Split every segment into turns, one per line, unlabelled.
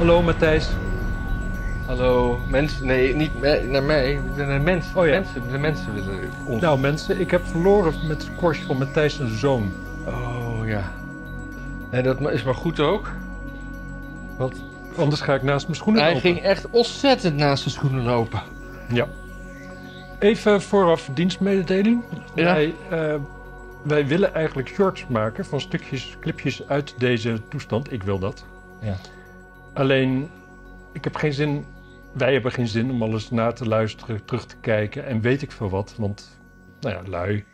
Hallo Matthijs. Hallo mensen. Nee, niet naar mij. Naar mensen. Oh ja. Mensen, de mensen willen Nou
mensen, ik heb verloren met het korstje van Matthijs zijn zoon. Oh ja. En dat is maar goed ook. Want anders ga ik naast mijn schoenen Hij Hij ging echt ontzettend naast de schoenen lopen. Ja. Even vooraf dienstmededeling. Ja. Eh, wij willen eigenlijk shorts maken van stukjes, clipjes uit deze toestand. Ik wil dat. Ja. Alleen, ik heb geen zin, wij hebben geen zin om alles na te luisteren, terug te kijken en weet ik veel wat, want, nou ja, lui.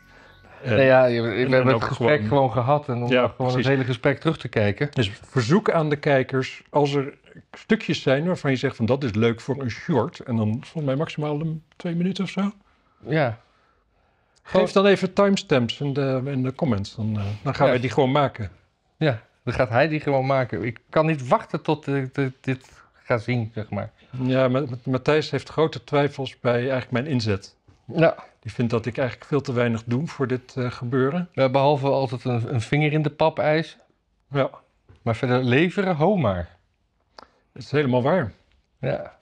Uh, eh, nee, nou ja, we hebben het gesprek gewoon, gehad en om gewoon precies. het hele gesprek terug te kijken. Dus verzoek aan de kijkers, als er stukjes zijn waarvan je zegt van dat is leuk voor een short, en dan volgens mij maximaal een, twee minuten of zo. Ja. Geef dan even timestamps in de, in de comments, dan, eh, dan gaan wij die gewoon maken.
Ja, dan gaat hij die
gewoon maken. Ik kan niet wachten tot ik dit ga zien, zeg maar. Ja, Matthijs heeft grote twijfels bij eigenlijk mijn inzet. Ja. Die vindt dat ik eigenlijk veel te weinig doe voor dit uh, gebeuren. Ja, behalve altijd een, een, vinger in de pap eisen. Ja. Maar verder leveren, ho maar. Dat is helemaal waar. Ja.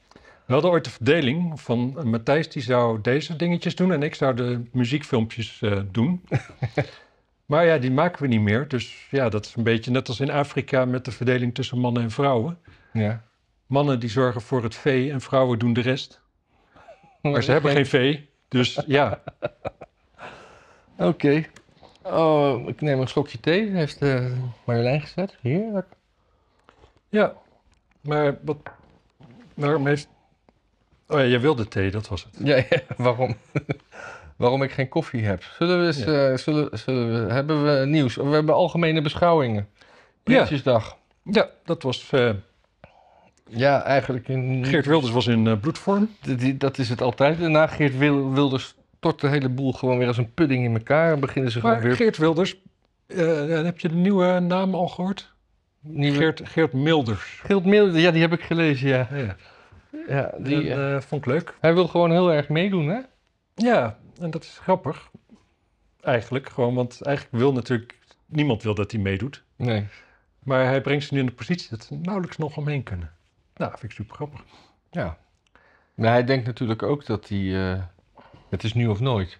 We hadden ooit de verdeling van eh, Matthijs, die zou deze dingetjes doen en ik zou de muziekfilmpjes uh, doen. Maar ja, die maken we niet meer. Dus ja, dat is een beetje net als in Afrika met de verdeling tussen mannen en vrouwen. Ja. Mannen die zorgen voor het vee en vrouwen doen de rest. Maar ze hebben geen vee, dus ja.
Oké. Oh, ik neem een schokje thee, heeft uh, Marjolein gezet. Heerlijk.
Ja, maar wat, waarom heeft...
Oh ja, jij wilde thee, dat was het. Ja, ja waarom? waarom ik geen koffie heb. Zullen we, eens,
eh, zullen,
zullen we hebben we nieuws? We hebben algemene beschouwingen. Prinsjesdag. Ja, dat was... Eh, ja, eigenlijk Geert Wilders was in eh, bloedvorm. Dat, dat is het altijd. Daarna Geert Wilders tort de hele boel gewoon weer als een pudding in elkaar. beginnen ze gewoon weer... Geert
Wilders, heb je de nieuwe naam al gehoord?
Geert, Geert Milders. Geert Milders, ja, die heb ik gelezen, ja. ja. ja die, dat, vond ik leuk. Hij wil gewoon heel erg meedoen, hè?
Ja, en dat is grappig. Eigenlijk gewoon, want eigenlijk wil natuurlijk niemand wil dat hij meedoet. Nee. Maar hij brengt ze nu in de positie dat ze nauwelijks nog omheen kunnen. Nou, dat vind ik super grappig. Ja. Maar hij denkt natuurlijk
ook dat hij. Eh, het is nu of nooit.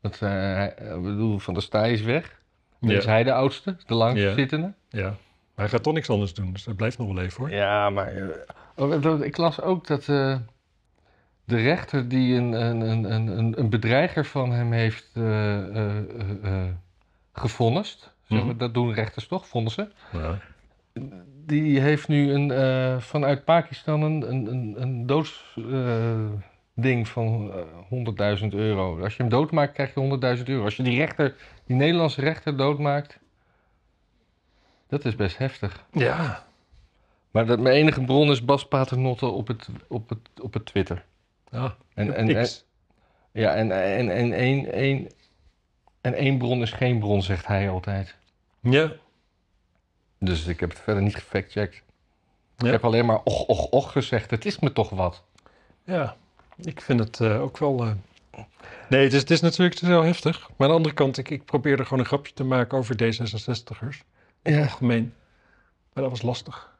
Dat, uh, ik bedoel, Van de staai is weg. Dan is hij de oudste, de langstzittende. Ja. ja. Maar hij gaat toch niks anders doen, dus hij blijft nog wel leven, hoor. Ja, maar. Eh, oh, ik las ook dat de rechter die een, een, een, een, bedreiger van hem heeft uh, eh, eh, eh, gevonnist. Mhm. Dat doen rechters toch, vonnissen. Ja. Die heeft nu een, vanuit Pakistan een, een, een, doodsding van 100.000 euro. Als je hem doodmaakt, krijg je 100.000 euro. Als je die rechter, die Nederlandse rechter doodmaakt, dat is best heftig. Ja, maar dat, mijn enige bron is Bas Paternotte op het, op het, op het Twitter. Ja, en, en, ja, en, en, en, één, één, en één bron is geen bron, zegt hij altijd. Ja. Dus ik heb het verder niet gefactcheckt. Ja. Ik heb alleen maar och, och, och gezegd. Het is me toch wat.
Ja, ik vind het eh, ook wel... Eh, nee, het is, het is natuurlijk te heftig. Maar aan de andere kant, ik, ik probeerde gewoon een grapje te maken over d ers Ja. Algemeen. Maar dat was lastig.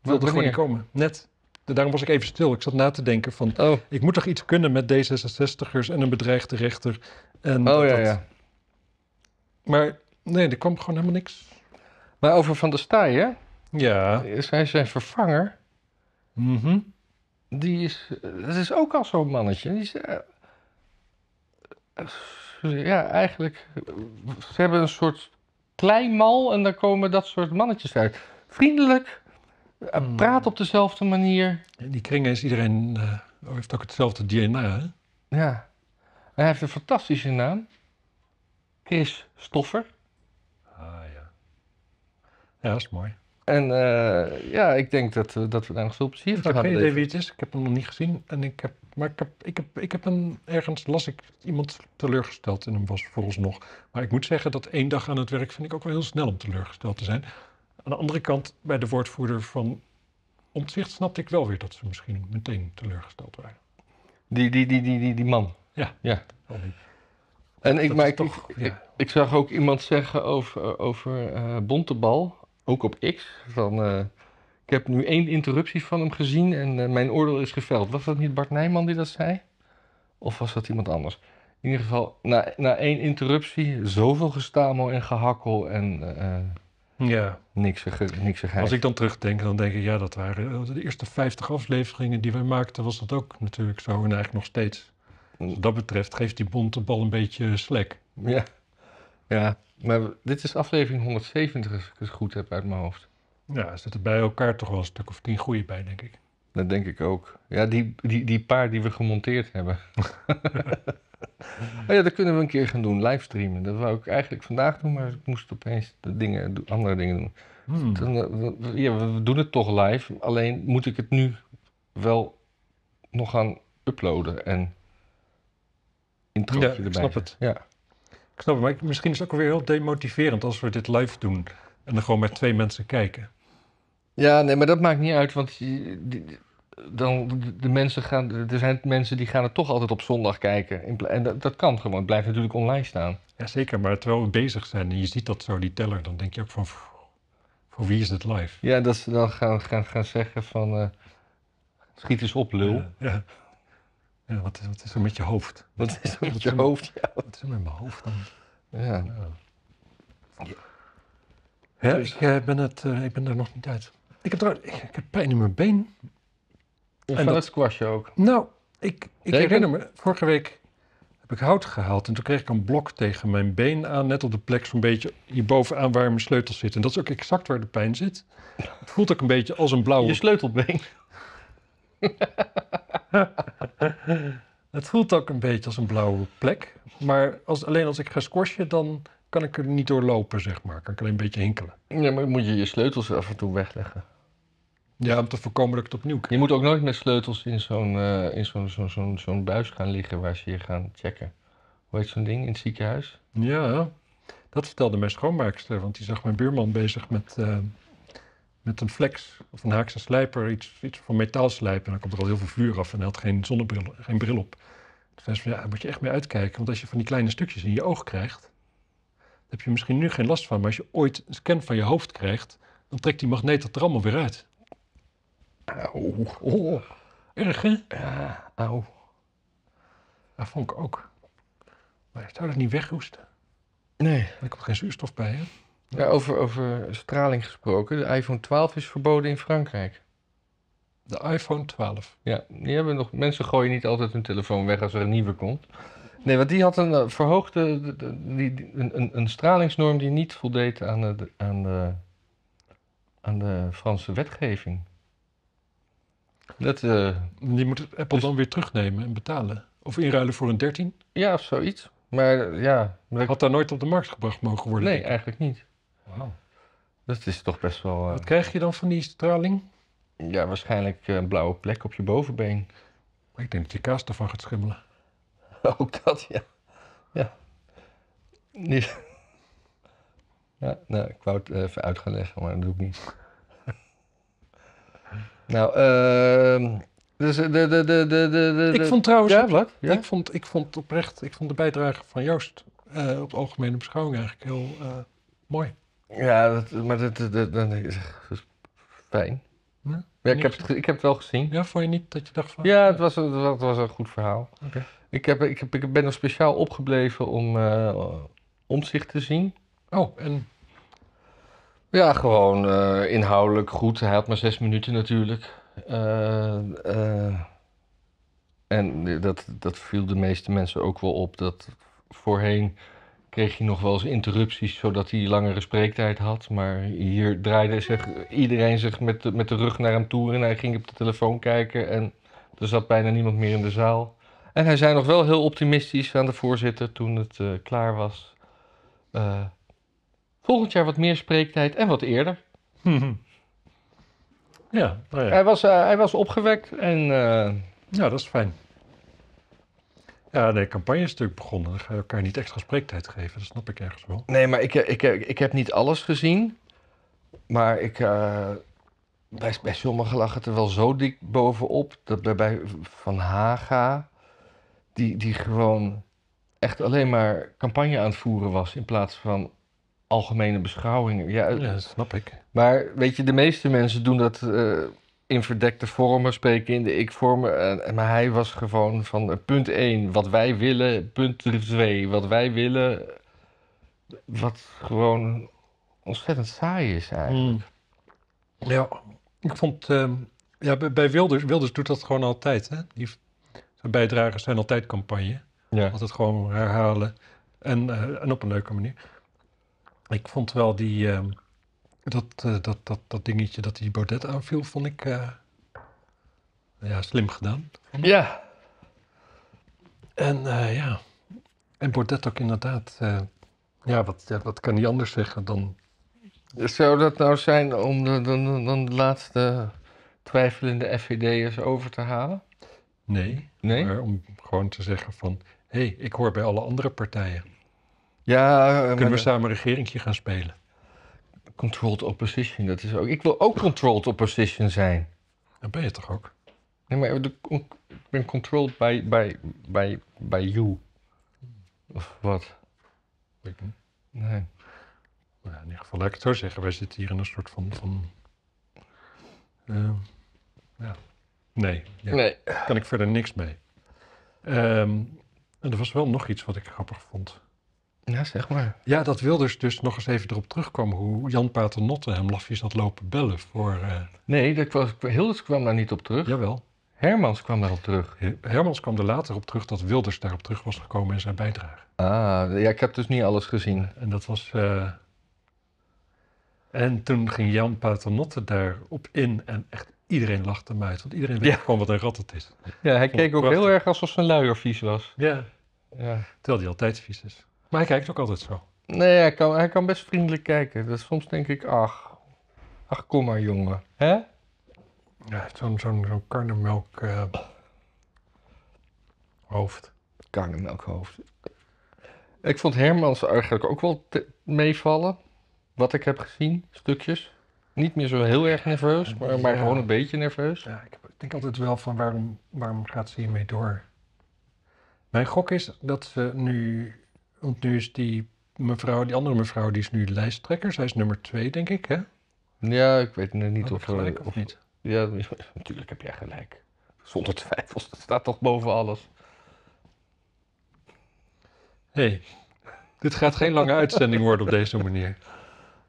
Ik wilde er gewoon niet komen. Net. Daarom was ik even stil. Ik zat na te denken van, oh. ik moet toch iets kunnen met D66'ers en een bedreigde rechter. En oh ja, ja. Maar nee, er kwam gewoon helemaal niks. Maar over Van der Staaij, Ja.
Zijn, zijn vervanger, mm die is, dat is ook al zo'n mannetje. Die is, eh, ja, eigenlijk, ze hebben een soort mal en daar komen dat soort mannetjes uit. Vriendelijk,
eh, hmm. praat
op dezelfde manier.
die kringen is iedereen, eh, heeft ook hetzelfde DNA, hè?
Ja. Hij heeft een fantastische naam. Kees Stoffer. Ah, ja.
Ja, dat is mooi. En eh,
ja, ik denk dat, dat we daar nog veel plezier van hebben. Ik heb geen idee wie
het is. Ik heb hem nog niet gezien. En ik heb, maar ik heb, ik heb, ik heb een, ergens las ik iemand teleurgesteld en hem was vooralsnog. Maar ik moet zeggen dat één dag aan het werk vind ik ook wel heel snel om teleurgesteld te zijn. Aan de andere kant, bij de woordvoerder van Omtzigt snapte ik wel weer dat ze misschien meteen teleurgesteld waren. Die, die, die, die, die, die man. Ja. ja. En ik, maar ik, toch, ik, zag
ook iemand zeggen over, over uh, Bontebal, ook op X, van eh, ik heb nu één interruptie van hem gezien en eh, mijn oordeel is geveld. Was dat niet Bart Nijman die dat zei? Of was dat iemand anders? In ieder geval, na, na één interruptie, zoveel
gestamel en gehakkel en... Ja.
Niks, niks Als ik
dan terugdenk, dan denk ik, ja, dat waren eh, de eerste 50 afleveringen die wij maakten, was dat ook natuurlijk zo en eigenlijk nog steeds. Dus wat dat betreft geeft die bonte bal een beetje slek. Ja. ja, maar dit is aflevering 170, als ik het goed heb uit mijn hoofd. Ja, er zitten bij
elkaar toch wel een stuk of tien goede bij, denk ik. Dat denk ik ook. Ja, die, die, die paar die we gemonteerd hebben. Oh ja, dat kunnen we een keer gaan doen, livestreamen. Dat wou ik eigenlijk vandaag doen, maar ik moest opeens dingen, andere dingen doen. Hmm. Eh, ja, we doen het toch live, alleen moet ik het nu wel nog gaan uploaden
en introotje ja, erbij. ik snap het. Ja. Ik snap het, maar misschien is het ook weer heel demotiverend als we dit live doen en dan gewoon met twee mensen kijken.
Ja, nee, maar dat maakt niet uit, want dan de mensen gaan, er zijn mensen die gaan het toch altijd op zondag kijken. En dat, kan gewoon, het blijft natuurlijk online staan. Ja, zeker. maar terwijl we
bezig zijn en je ziet dat zo, die teller, dan denk je ook van, voor wie is het live?
Ja, dat ze dan gaan, gaan, gaan zeggen van, eh, schiet eens op lul.
Ja, ja. wat, is, wat is er met je hoofd? Wat is er met je hoofd? Wat is er met mijn hoofd dan? Ja. ja. ik, eh, ben het, eh, ik ben er nog niet uit. Ik heb, ik heb pijn in mijn been en dat
squashje ook?
Nou, ik, ik herinner me, vorige week heb ik hout gehaald en toen kreeg ik een blok tegen mijn been aan, net op de plek zo'n beetje hierbovenaan waar mijn sleutel zit. En dat is ook exact waar de pijn zit. Het voelt ook een beetje als een blauwe... Je sleutelbeen. het voelt ook een beetje als een blauwe plek. Maar als, alleen als ik ga squashen, dan kan ik er niet door lopen, zeg maar. Kan ik alleen een beetje hinkelen. Ja, maar moet je je sleutels af en toe wegleggen?
Ja, om te voorkomen dat ik het opnieuw krijg. Je moet ook nooit met sleutels in eh, zo'n zo'n buis gaan liggen waar ze je gaan checken. Hoe heet zo'n ding in het ziekenhuis?
Ja, dat vertelde mijn schoonmaakster, want die zag mijn buurman bezig met, eh, met een flex of een haakse slijper, iets, iets van metaal slijpen. En dan komt er al heel veel vuur af en hij had geen zonnebril, geen bril op. Toen zei ze ja, daar moet je echt mee uitkijken, want als je van die kleine stukjes in je oog krijgt, dan heb je misschien nu geen last van, maar als je ooit een scan van je hoofd krijgt, dan trekt die magneet dat er allemaal weer uit. Auw. Oh, erg hè? Ja, auw. Dat vond ik ook. Maar zou dat niet wegroesten. Nee. Ik komt geen zuurstof bij hè?
Ja, over, over straling gesproken. De iPhone 12 is verboden in Frankrijk. De iPhone 12. Ja, die hebben nog. Mensen gooien niet altijd hun telefoon weg als er een nieuwe komt. Nee, want die had een eh, verhoogde. Die, een, een, stralingsnorm die niet voldeed aan de, aan de, aan de Franse
wetgeving. Dat, eh, die moet Apple dus- dan weer terugnemen en betalen. Of inruilen voor een 13? Ja, of zoiets. Maar ja... Maar Had daar nooit op de markt gebracht mogen worden? Nee, eigenlijk niet. Wauw. Dat is toch best wel... Eh, Wat krijg je dan van die
straling? Ja, waarschijnlijk eh, een blauwe plek op je bovenbeen. Ik denk dat je kaas ervan gaat schimmelen. Ook dat, ja. Ja. Niet. Ja, nou, ik wou het even uit leggen, maar dat doe ik niet. Nou, uh, de, de, de, de, de, Ik vond trouwens, ja,
Ik, vond, ik vond oprecht, ik vond de bijdrage van Joost eh, op algemene beschouwing eigenlijk heel eh, mooi.
Ja, dat, maar dat, is fijn. Ja, ja ik, heb het, ik heb het wel gezien. Ja, vond je niet dat je dacht van... Ja, het was, het was, was een goed verhaal. Oké. Ik, heb, ik, heb, ik ben nog speciaal opgebleven om uh, zich te zien. Oh, en ja, gewoon eh, inhoudelijk goed. Hij had maar zes minuten natuurlijk. Eh, eh, en dat, dat viel de meeste mensen ook wel op. Dat voorheen kreeg hij nog wel eens interrupties zodat hij langere spreektijd had. Maar hier draaide zich, iedereen zich met de, met de rug naar hem toe en hij ging op de telefoon kijken. En er zat bijna niemand meer in de zaal. En hij zei nog wel heel optimistisch aan de voorzitter toen het klaar was. Volgend jaar wat meer spreektijd en wat eerder.
Ja, nou ja. Hij, was, eh, hij was opgewekt en... Uh... Ja, dat is fijn. Ja, de campagne is natuurlijk begonnen. Dan ga je elkaar niet extra spreektijd geven. Dat snap ik ergens wel.
Nee, maar ik, eh, ik, ik, heb niet alles gezien. Maar ik, uh, bij, bij sommigen lag het er wel zo dik bovenop. Dat daarbij Van Haga, die, die gewoon echt alleen maar campagne aan het voeren was. In plaats van algemene beschouwingen. Ja, dat snap ik. Maar weet je, de meeste mensen doen dat eh, in verdekte vormen, spreken in de ik-vormen. Eh, maar hij was gewoon van eh, punt 1 wat wij willen, punt 2 wat wij willen. Wat
gewoon ontzettend saai is eigenlijk. Hmm. Ja, ik vond. Ehm, ja, bij Wilders, Wilders doet dat gewoon altijd. Hè? Die, zijn bijdragers zijn altijd campagne. Altijd gewoon herhalen. En, en op een leuke manier. Ik vond wel die, ehm, dat, eh, dat, dat, dat dingetje dat die Baudet aanviel, vond ik eh, ja, slim gedaan. Ja. En eh, ja, en Baudet ook inderdaad, ja, wat, wat kan hij anders zeggen dan...
Zou dat nou zijn om de, dan, dan de laatste twijfelende FVD'ers over te halen?
Nee, nee? Maar om gewoon te zeggen van, hé, hey, ik hoor bij alle andere partijen. Ja, Kunnen we
samen een regeringje gaan spelen? Controlled opposition, dat is ook. Ik wil ook controlled opposition zijn.
Dat ben je toch ook? Nee, maar ik
ben controlled bij by,
by, by you. Of wat? ik niet. Nee. Nou in ieder geval, lekker ik zo zeggen. Wij zitten hier in een soort van. van ehm, ja. Nee, ja. nee. Kan ik verder niks mee. Ehm, en er was wel nog iets wat ik grappig vond.
Ja, zeg maar.
Ja, dat Wilders dus nog eens even erop terugkwam hoe Jan Paternotte hem lafjes had lopen bellen voor... Eh, nee, dat was, Hilders kwam daar niet op terug. Jawel. Hermans kwam daarop terug. Hermans kwam er later op terug dat Wilders daarop terug was gekomen in zijn bijdrage.
Ah, ja, ik heb dus niet alles gezien.
En dat was... Eh, en toen ging Jan Paternotte daarop in en echt iedereen lachte hem uit. Want iedereen weet gewoon wat een rat het is. Ja, hij keek ook heel erg alsof zijn luier vies was. Ja. ja. Terwijl hij altijd vies is. Maar hij kijkt ook altijd zo.
Nee, hij kan, hij kan best vriendelijk kijken. Dus soms denk ik, ach, ach kom maar jongen. Hè? Ja, zo'n zo'n karnemelk eh, hoofd. Karnemelk hoofd. Ik vond Hermans eigenlijk ook wel meevallen. Wat ik heb gezien, stukjes. Niet meer zo heel erg nerveus, maar, maar gewoon een beetje nerveus. Ja, ik,
ik denk altijd wel van waarom, waarom gaat ze hiermee door? Mijn gok is dat ze nu want nu is die mevrouw, die andere mevrouw, die is nu lijsttrekker. Zij is nummer twee, denk ik, hè? Ja, ik weet niet of... Gelijk, eh, of, of niet?
Ja, natuurlijk heb jij gelijk. Zonder twijfel dat staat toch boven alles.
hey, dit gaat geen lange uitzending worden op deze manier.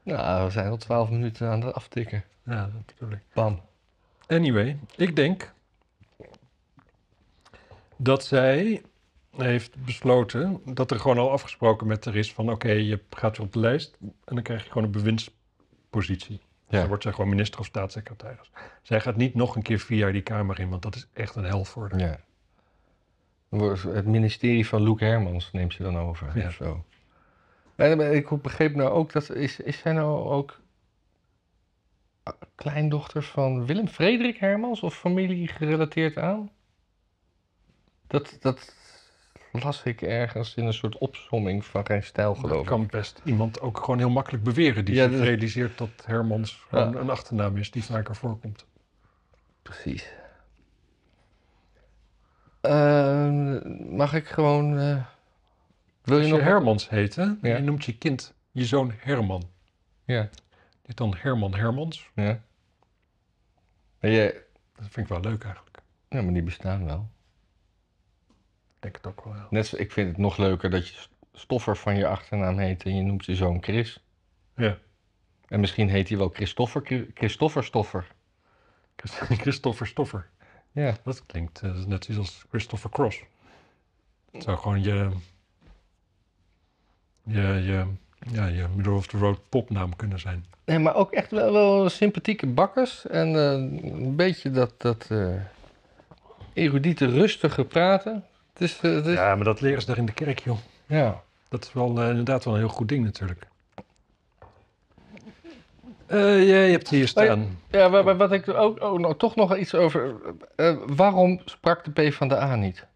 Nou, we zijn al twaalf minuten aan het aftikken. Ja, dat bedoel ik.
Bam. Anyway, ik denk dat zij heeft besloten dat er gewoon al afgesproken met haar is van oké, je gaat weer op de lijst en dan krijg je gewoon een bewindspositie. Ja. Dan wordt zij gewoon minister of staatssecretaris. Zij gaat niet nog een keer vier jaar die Kamer in, want dat is echt een hel voor Ja. Het ministerie van Luc Hermans neemt ze dan over. Ja. Zo.
ik begreep nou ook dat. Is, is zij nou ook kleindochter van Willem Frederik Hermans of familie gerelateerd aan? Dat, dat, las ik ergens in een soort opsomming van geen stijl, geloof dat kan best
iemand ook gewoon heel makkelijk beweren die ja, zich realiseert dat Hermans een achternaam is die vaker voorkomt.
Precies. Ehm, mag ik gewoon. Uh, wil je je, nog Hermans heten? Je
noemt je kind je zoon Herman. Ja. Dit dan Herman Hermans. Ja. Maar jij... Dat vind ik wel leuk eigenlijk. Ja, maar die bestaan wel denk het ook wel.
Net, ik vind het nog leuker dat je Stoffer van je achternaam heet en je noemt je zoon Chris. Ja. En misschien heet hij wel Christoffer, Christoffer Stoffer.
Christoffer Stoffer. Ja. Dat klinkt eh, net zoals als Christopher Cross. Het zou gewoon je, je, ja, je middle of the road popnaam kunnen zijn.
Nee, maar ook echt wel, wel sympathieke bakkers. En
eh, een beetje dat, dat eh, erudiete, rustige praten. Dus, Ja, maar dat leren ze daar in de kerk, joh. Ja. Dat is wel eh, inderdaad wel een heel goed ding natuurlijk. Eh, ja, je hebt hier
oh, staan. Ja, wat ik ook oh, nou, toch nog iets over. waarom sprak de P van de A niet?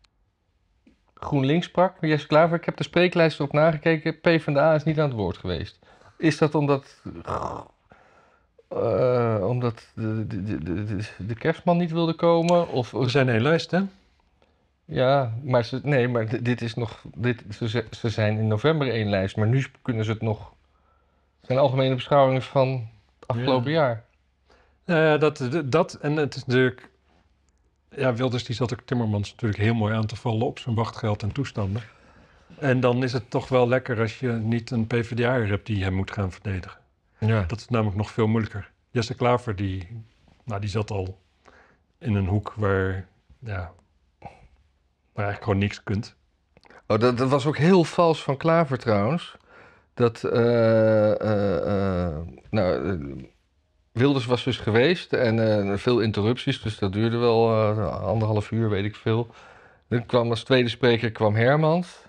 GroenLinks sprak, Jesse Klaver. Ik heb de spreeklijst erop nagekeken. P van de A is niet aan het woord geweest. Is dat omdat omdat de, de, de, de, kerstman niet wilde komen? Of... Er zijn één lijst, hè? Ja, maar ze, nee, maar dit is nog. Dit, ze, ze zijn in november één lijst, maar nu kunnen ze het nog. zijn algemene beschouwingen van het
afgelopen jaar. Uh, dat, dat, en het is natuurlijk. Ja, Wilders die zat ook Timmermans natuurlijk heel mooi aan te vallen op zijn wachtgeld en toestanden. En dan is het toch wel lekker als je niet een PVDA hebt die hem moet gaan verdedigen. Ja. Dat is namelijk nog veel moeilijker. Jesse Klaver, die, nou, die zat al in een hoek waar ja, maar eigenlijk gewoon niks kunt. Oh, dat, dat was ook heel vals van Klaver trouwens. Dat,
eh, eh, eh, nou, Wilders was dus geweest en veel interrupties, dus dat duurde wel anderhalf uur, weet ik veel. Dan kwam als tweede spreker kwam Hermans.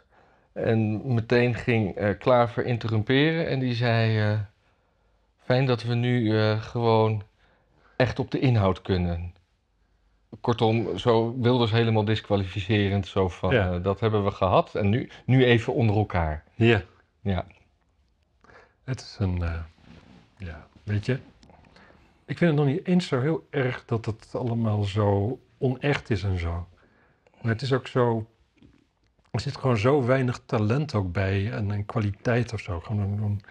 En meteen ging Klaver interrumperen en die zei: Fijn dat we nu gewoon echt op de inhoud kunnen kortom, zo Wilders helemaal disqualificerend. Zo van, eh, dat hebben we gehad en nu, nu even onder elkaar.
Ja. Ja. Het is een, eh, ja, weet je. Ik vind het nog niet eens zo heel erg dat het allemaal zo onecht is en zo. Maar het is ook zo, er zit gewoon zo weinig talent ook bij en, en kwaliteit of zo. Gewoon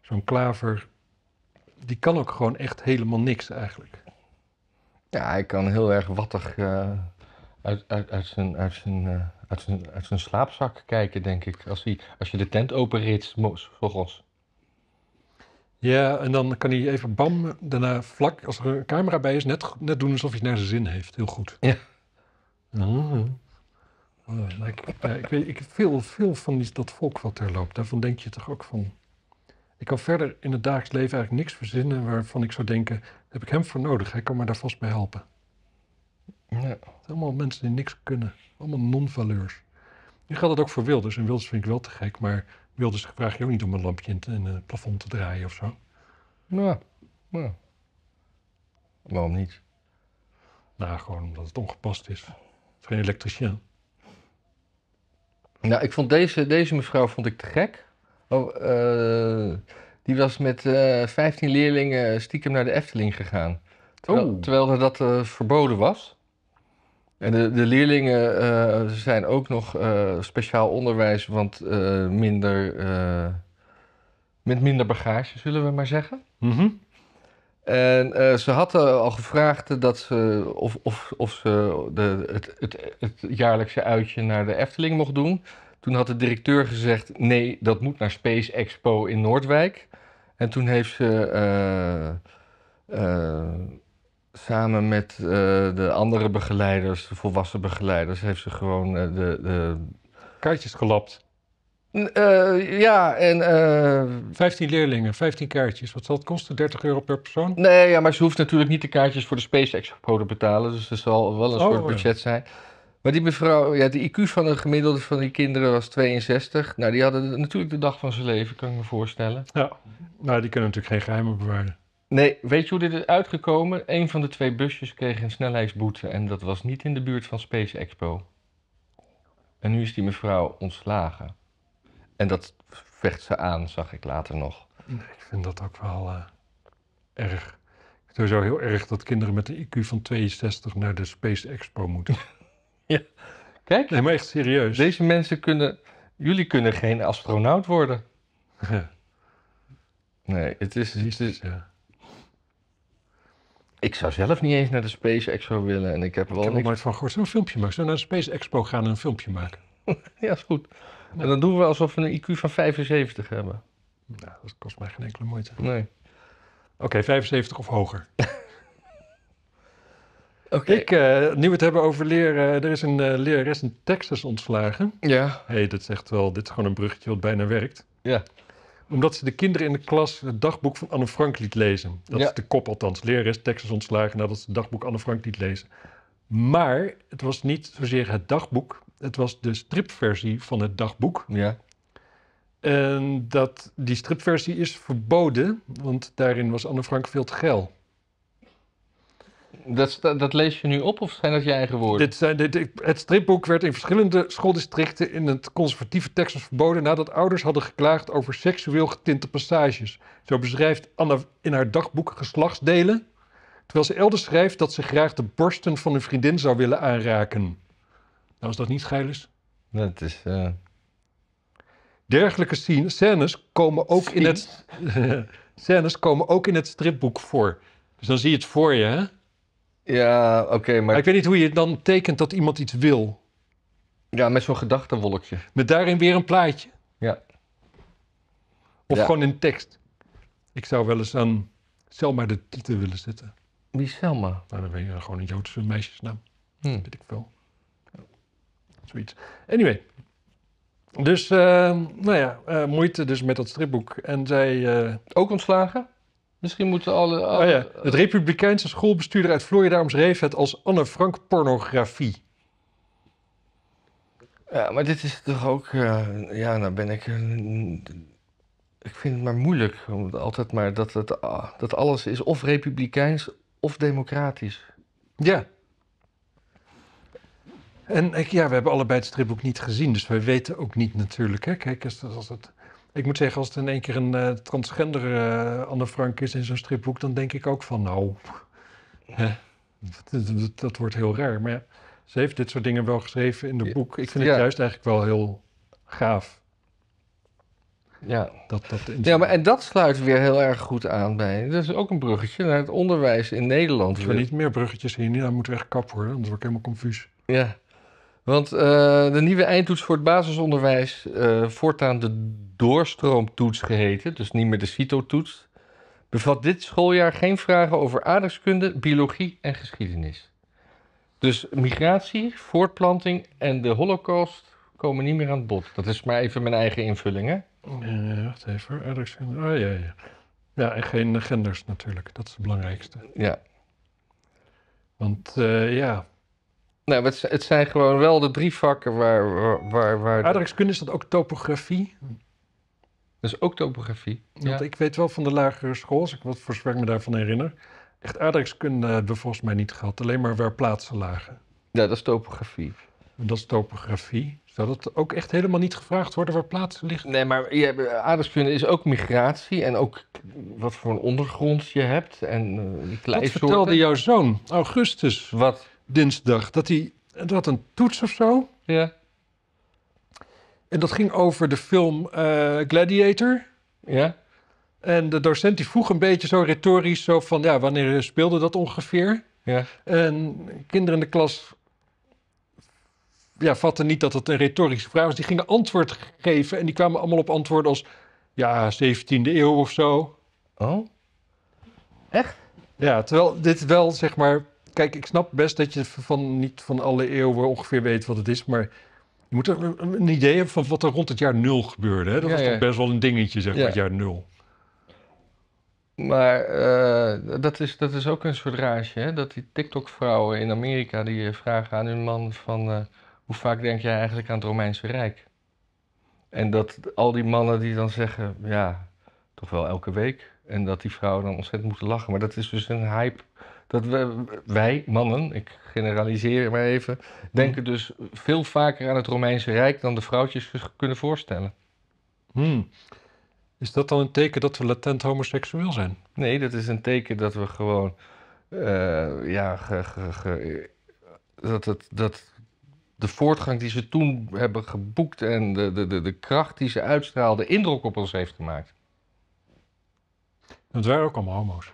zo'n klaver, die kan ook gewoon echt helemaal niks eigenlijk.
Ja, hij kan heel erg wattig eh, uit, uit, uit, zijn, uit, zijn, eh, uit, zijn, uit zijn slaapzak kijken, denk ik. Als, hij, als je de tent mos, volgens.
Ja, en dan kan hij even bam, daarna vlak, als er een camera bij is, net, net doen alsof hij het naar zijn zin heeft. Heel goed. Ja. Oh, ik, weet ik, veel, veel van dat volk wat er loopt, daarvan denk je toch ook van. Ik kan verder in het dagelijks leven eigenlijk niks verzinnen waarvan ik zou denken, heb ik hem voor nodig, hij kan me daar vast bij helpen. Ja. allemaal mensen die niks kunnen, allemaal non-valeurs. Nu geldt dat ook voor Wilders, en Wilders vind ik wel te gek, maar Wilders vraag je ook niet om een lampje in het plafond te draaien of zo.
Ja, nou, ja. Nou.
Waarom niet? Nou, gewoon omdat het ongepast is. geen elektricien.
Nou, ik vond deze, deze mevrouw vond ik te gek. Oh, eh, die was met uh, eh, 15 leerlingen stiekem naar de Efteling gegaan. Terwijl, oh. terwijl dat eh, verboden was. En de, de leerlingen zijn ook nog speciaal onderwijs, want minder, met minder bagage, zullen we maar zeggen. Mhm. En ze hadden al gevraagd dat ze, of, of, of ze de, het, het, het jaarlijkse uitje naar de Efteling mocht doen. Toen had de directeur gezegd: nee, dat moet naar Space Expo in Noordwijk. En toen heeft ze eh, eh, samen met eh, de andere begeleiders, de volwassen begeleiders, heeft ze gewoon de,
de. Kaartjes gelapt.
ja, en... Uh...
15 leerlingen, 15 kaartjes. Wat zal het kosten? 30 euro per persoon?
Nee, ja, maar ze hoeft natuurlijk niet de kaartjes voor de Space Expo te betalen. Dus er zal wel een oh, soort budget zijn. Maar die mevrouw, ja, de IQ van de gemiddelde van die kinderen was 62. Nou, die hadden natuurlijk de dag van zijn leven, kan ik me voorstellen.
Ja, nou, die kunnen natuurlijk geen geheimen bewaren.
Nee, weet je hoe dit is uitgekomen? Een van de twee busjes kreeg een snelheidsboete en dat was niet in de buurt van Space Expo. En nu is die mevrouw ontslagen. En dat vecht ze aan, zag ik later
nog. ik vind dat ook wel eh, erg. Ik vind het sowieso heel erg dat kinderen met een IQ van 62 naar de Space Expo moeten. ja. Kijk, nee, maar echt
serieus. Deze mensen kunnen, jullie kunnen geen astronaut worden. Nee, het is. Het is ja. Ik zou zelf niet eens naar de Space Expo willen en ik heb wel. Ik heb er nooit van gehoord. Zo'n filmpje maken. Zullen we naar de Space Expo gaan en een filmpje maken? ja, is goed. En dan doen we alsof we een IQ van 75 hebben. Nou,
dat kost mij geen enkele moeite. Nee. Oké, 75 of hoger. Ik, uh, nu we het hebben over leren, eh, er is een uh, lerares in Texas ontslagen. Ja. hey, dat zegt wel, dit is gewoon een bruggetje wat bijna werkt. Ja. Omdat ze de kinderen in de klas het dagboek van Anne Frank liet lezen. Dat is de kop althans, lerares Texas ontslagen nadat ze het dagboek Anne Frank liet lezen. Maar het was niet zozeer het dagboek, het was de stripversie van het dagboek. Ja. En dat, die stripversie is verboden, want daarin was Anne Frank veel te geil. Dat, dat, lees je nu op of zijn dat je eigen woorden? Dit zijn, dit, het stripboek werd in verschillende schooldistricten in het conservatieve Texas verboden nadat ouders hadden geklaagd over seksueel getinte passages. Zo beschrijft Anna in haar dagboek geslachtsdelen, terwijl ze elders schrijft dat ze graag de borsten van een vriendin zou willen aanraken. Nou, is dat niet geil Dat is. Eh, Dergelijke scènes komen ook in het. scènes komen ook in het stripboek voor. Dus dan zie je het voor je, hè? Ja, oké, maar... Ik weet niet hoe je dan tekent dat iemand iets wil. Ja, met zo'n gedachtenwolkje. Met daarin weer een plaatje. Ja. Of gewoon in tekst. Ik zou wel eens aan Selma de titel willen zetten. Wie Selma? Nou, dan ben je gewoon een Joodse meisjesnaam. Dat hmm. weet ik veel. Zoiets. Anyway. Dus, ehm, nou ja, eh, moeite dus met dat stripboek. En zij... Eh, Ook ontslagen? Misschien moeten alle... oh ja. Het republikeinse schoolbestuurder uit Florida omschreef het als Anne Frank pornografie.
Ja, maar dit is toch ook... Eh, ja, nou ben ik... Eh, ik vind het maar moeilijk. Altijd maar dat, het, ah, dat alles is of republikeins of democratisch.
Ja. En ja, we hebben allebei het stripboek niet gezien, dus we weten ook niet natuurlijk. Hè? Kijk, als, als het ik moet zeggen, als het in één keer een eh, transgender uh, Anne Frank is in zo'n stripboek, dan denk ik ook van nou, hè, dat, wordt heel raar. Maar ja, ze heeft dit soort dingen wel geschreven in de boek. Ik vind het juist eigenlijk wel heel gaaf. Ja. Dat, dat ja, maar
en dat sluit weer heel erg goed aan bij. Dat is ook een bruggetje naar het onderwijs in Nederland. Ik wil niet
meer bruggetjes hier Dan moet moeten we echt kap worden, anders word ik helemaal confuus.
Ja. Want eh, de nieuwe eindtoets voor het basisonderwijs, uh, voortaan de doorstroomtoets geheten, dus niet meer de CITO-toets, bevat dit schooljaar geen vragen over aardrijkskunde, biologie en geschiedenis. Dus migratie, voortplanting en de holocaust komen niet meer aan het bod. Dat is maar even mijn eigen invulling, hè?
Oh, wacht even, aardrijkskunde, oh ja, ja. Ja, en geen genders natuurlijk, dat is het belangrijkste.
Ja. Want eh, ja, nou, het, het, zijn gewoon wel de drie vakken waar... waar, waar,
Aardrijkskunde is dat ook topografie? Dat is ook topografie. Want ik weet wel van de lagere school, als ik wat voor me daarvan herinner. Echt aardrijkskunde hebben we volgens mij niet gehad, alleen maar waar plaatsen lagen. Ja, dat is topografie. Dat is topografie. Zou dat ook echt helemaal niet gevraagd worden waar plaatsen liggen?
Nee, maar eh, aardrijkskunde is ook migratie en ook wat voor een ondergrond je hebt en uh, die Wat vertelde
jouw zoon, Augustus. Wat? dinsdag, dat hij dat had een toets of zo. Ja. En dat ging over de film eh, Gladiator. Ja. En de docent die vroeg een beetje zo retorisch zo van, ja, wanneer speelde dat ongeveer? Ja. En kinderen in de klas ja, vatten niet dat het een retorische vraag was. Die gingen antwoord geven en die kwamen allemaal op antwoorden als, ja, 17e eeuw of zo. Oh? Echt? Ja, terwijl dit wel, zeg maar, kijk, ik snap best dat je van, niet van alle eeuwen ongeveer weet wat het is, maar je moet er een idee hebben van wat er rond het jaar nul gebeurde. Hè? Dat ja, was toch best wel een dingetje, zeg maar, het jaar nul.
Maar eh, dat, is, dat is ook een soort raasje hè? Dat die TikTok-vrouwen in Amerika die eh, vragen aan hun man van... Eh, hoe vaak denk jij eigenlijk aan het Romeinse Rijk? En dat al die mannen die dan zeggen, ja, toch wel elke week. En dat die vrouwen dan ontzettend moeten lachen. Maar dat is dus een hype dat we, wij, mannen, ik generaliseer maar even, denken dus veel vaker aan het Romeinse Rijk dan de vrouwtjes kunnen voorstellen. Hmm. Is dat dan een teken
dat we latent homoseksueel zijn?
Nee, dat is een teken dat we gewoon, eh, ja, dat, dat, dat de voortgang die ze toen hebben geboekt en de, de, de, de kracht die ze uitstraalde, indruk op ons heeft gemaakt.
Het waren ook allemaal homo's.